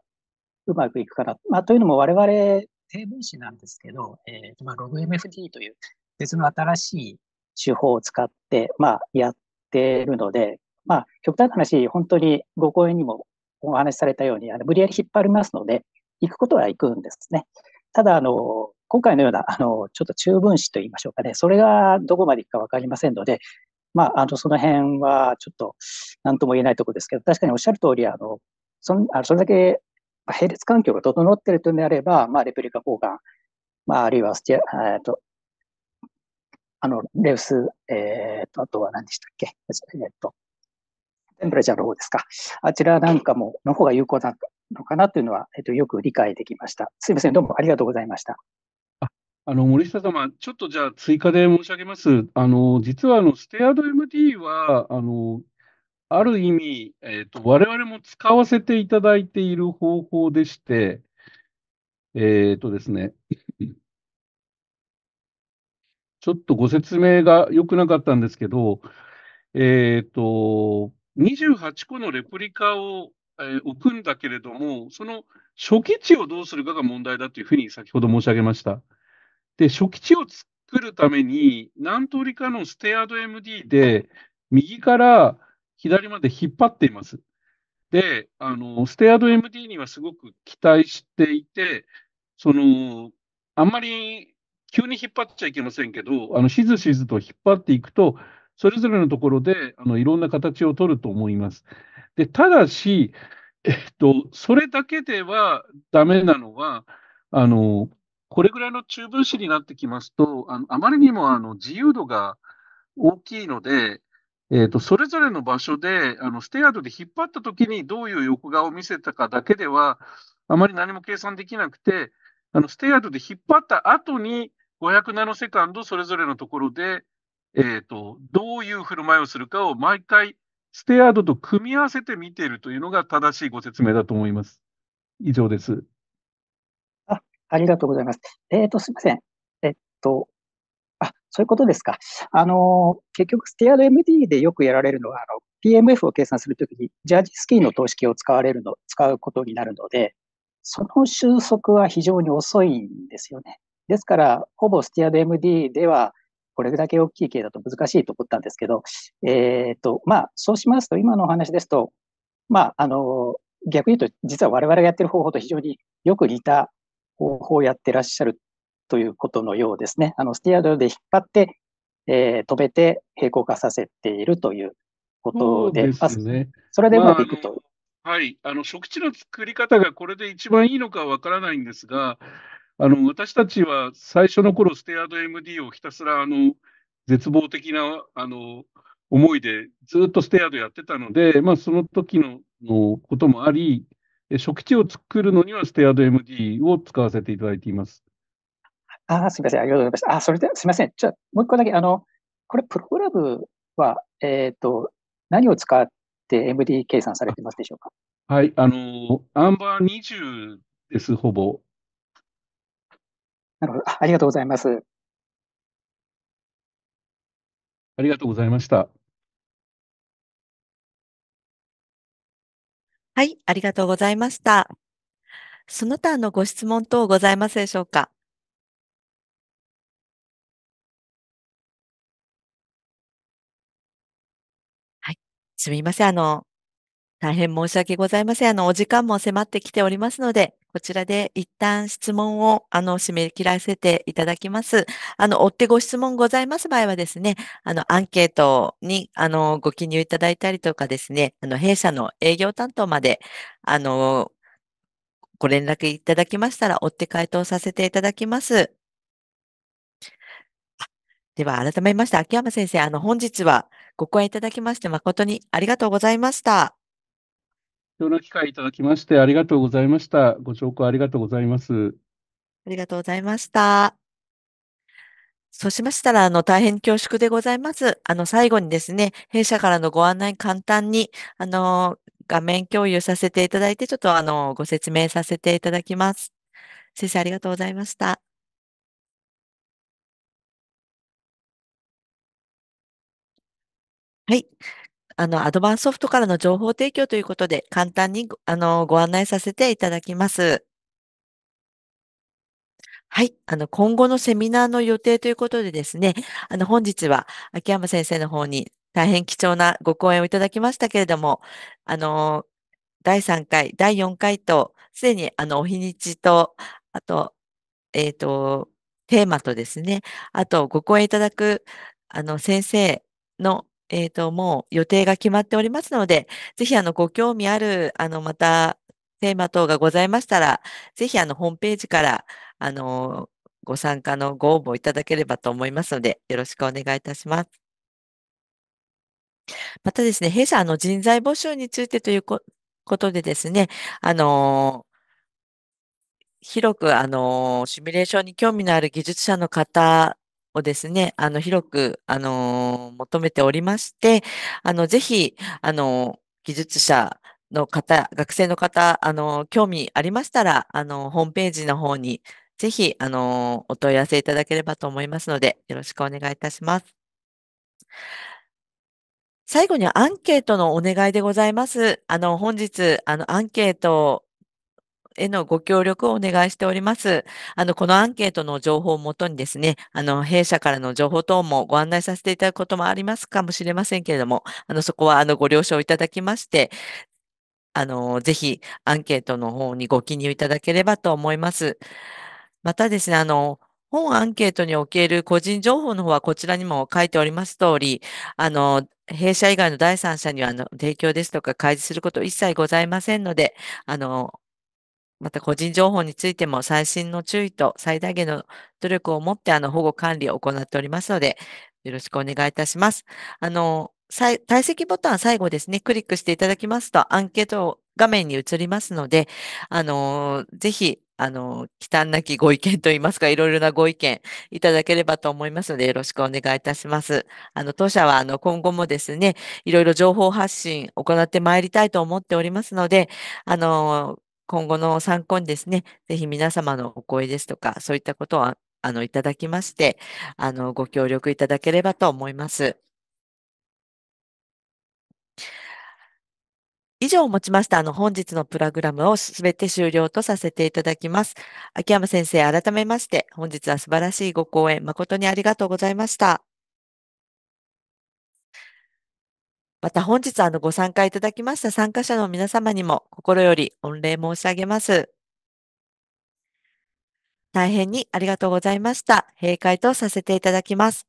うまくいくかな。まあ、というのも我々、低分子なんですけど、えー、まあ、l m f d という別の新しい手法を使って、まあ、やってるので、まあ、極端な話、本当にご講演にもお話しされたように、あの無理やり引っ張りますので、行くことは行くんですね。ただ、あの、今回のような、あの、ちょっと中分子と言いましょうかね、それがどこまで行くかわかりませんので、まあ、あの、その辺はちょっと何とも言えないところですけど、確かにおっしゃる通り、あの、そのあそれだけまあ、並列環境が整っているというのであれば、まあ、レプリカ交換、まあ、あるいはステア、えっと、あの、レウス、えっ、ー、と、あとは何でしたっけえー、と、テンプレチャーの方ですか。あちらなんかも、の方が有効なのかなというのは、えっ、ー、と、よく理解できました。すみません、どうもありがとうございました。あの森下様、ちょっとじゃあ追加で申し上げます。あの実はあのステアド MD はあのある意味、えーと、我々も使わせていただいている方法でして、えっ、ー、とですね、ちょっとご説明が良くなかったんですけど、えっ、ー、と、28個のレプリカを、えー、置くんだけれども、その初期値をどうするかが問題だというふうに先ほど申し上げました。で、初期値を作るために、何通りかのステアード MD で、右から左まで引っ張っています。で、あの、ステアド MD にはすごく期待していて、その、あんまり急に引っ張っちゃいけませんけど、あの、しずしずと引っ張っていくと、それぞれのところで、あの、いろんな形を取ると思います。で、ただし、えっと、それだけではダメなのは、あの、これぐらいの中分子になってきますと、あのあまりにもあの自由度が大きいので、えーと、それぞれの場所であのステアードで引っ張ったときにどういう横顔を見せたかだけではあまり何も計算できなくてあのステアードで引っ張った後に500ナノセカンドそれぞれのところで、えーと、どういう振る舞いをするかを毎回ステアードと組み合わせて見ているというのが正しいご説明だと思います。以上です。あありがとうございます。えっ、ー、と、すいません。えっ、と、あ、そういうことですか。あの、結局、ステアド MD でよくやられるのは、あの、PMF を計算するときに、ジャージスキーの等式を使われるの、使うことになるので、その収束は非常に遅いんですよね。ですから、ほぼステアド MD では、これだけ大きい系だと難しいと思ったんですけど、えっ、ー、と、まあ、そうしますと、今のお話ですと、まあ、あの、逆に言うと、実は我々がやってる方法と非常によく似た方法をやってらっしゃるということのようですね。あの、スティアドで引っ張って、えー、止めて平行化させているということで、そで、ね、それでうまくいくと。まあ、はい、あの食地の作り方がこれで一番いいのかわからないんですが、あの私たちは最初の頃ステアード MD をひたすらあの絶望的なあの思いでずっとステアードやってたので、まあ、その時ののこともあり、食地を作るのにはステアード MD を使わせていただいています。ああ、すみません。ありがとうございました。あ、それでは、すみません。じゃあ、もう一個だけ、あの、これ、プログラムは、えっ、ー、と、何を使って MD 計算されてますでしょうかはい、あの、アンバー20です、ほぼ。なるほどあ。ありがとうございます。ありがとうございました。はい、ありがとうございました。その他のご質問等ございますでしょうかすみません。あの、大変申し訳ございません。あの、お時間も迫ってきておりますので、こちらで一旦質問を、あの、締め切らせていただきます。あの、追ってご質問ございます場合はですね、あの、アンケートに、あの、ご記入いただいたりとかですね、あの、弊社の営業担当まで、あの、ご連絡いただきましたら、追って回答させていただきます。では、改めまして、秋山先生、あの、本日は、ご講演いただきまして誠にありがとうございました。今日の機会いただきましてありがとうございました。ご聴講ありがとうございます。ありがとうございました。そうしましたら、あの、大変恐縮でございます。あの、最後にですね、弊社からのご案内簡単に、あの、画面共有させていただいて、ちょっとあの、ご説明させていただきます。先生、ありがとうございました。はい。あの、アドバンスソフトからの情報提供ということで、簡単にごあのご案内させていただきます。はい。あの、今後のセミナーの予定ということでですね、あの、本日は秋山先生の方に大変貴重なご講演をいただきましたけれども、あの、第3回、第4回と、すでにあの、お日にちと、あと、えっ、ー、と、テーマとですね、あと、ご講演いただく、あの、先生のえっ、ー、と、もう予定が決まっておりますので、ぜひあの、ご興味ある、あの、また、テーマ等がございましたら、ぜひあの、ホームページから、あの、ご参加のご応募いただければと思いますので、よろしくお願いいたします。またですね、弊社の人材募集についてということでですね、あの広く、あのシミュレーションに興味のある技術者の方をですね、あの、広く、あの、求めておりまして、あの、ぜひ、あの、技術者の方、学生の方、あの、興味ありましたら、あの、ホームページの方に、ぜひ、あの、お問い合わせいただければと思いますので、よろしくお願いいたします。最後にアンケートのお願いでございます。あの、本日、あの、アンケートへのご協力をお願いしております。あの、このアンケートの情報をもとにですね、あの、弊社からの情報等もご案内させていただくこともありますかもしれませんけれども、あの、そこは、あの、ご了承いただきまして、あの、ぜひ、アンケートの方にご記入いただければと思います。またですね、あの、本アンケートにおける個人情報の方はこちらにも書いております通り、あの、弊社以外の第三者にはあの提供ですとか開示すること一切ございませんので、あの、また個人情報についても最新の注意と最大限の努力をもってあの保護管理を行っておりますので、よろしくお願いいたします。あの、体積ボタン最後ですね、クリックしていただきますとアンケート画面に移りますので、あの、ぜひ、あの、忌憚なきご意見といいますか、いろいろなご意見いただければと思いますので、よろしくお願いいたします。あの、当社は、あの、今後もですね、いろいろ情報発信行ってまいりたいと思っておりますので、あの、今後の参考にですね、ぜひ皆様のお声ですとか、そういったことをあのいただきまして、あのご協力いただければと思います。以上をもちまして、あの、本日のプログラムをすべて終了とさせていただきます。秋山先生、改めまして、本日は素晴らしいご講演、誠にありがとうございました。また本日あのご参加いただきました参加者の皆様にも心より御礼申し上げます。大変にありがとうございました。閉会とさせていただきます。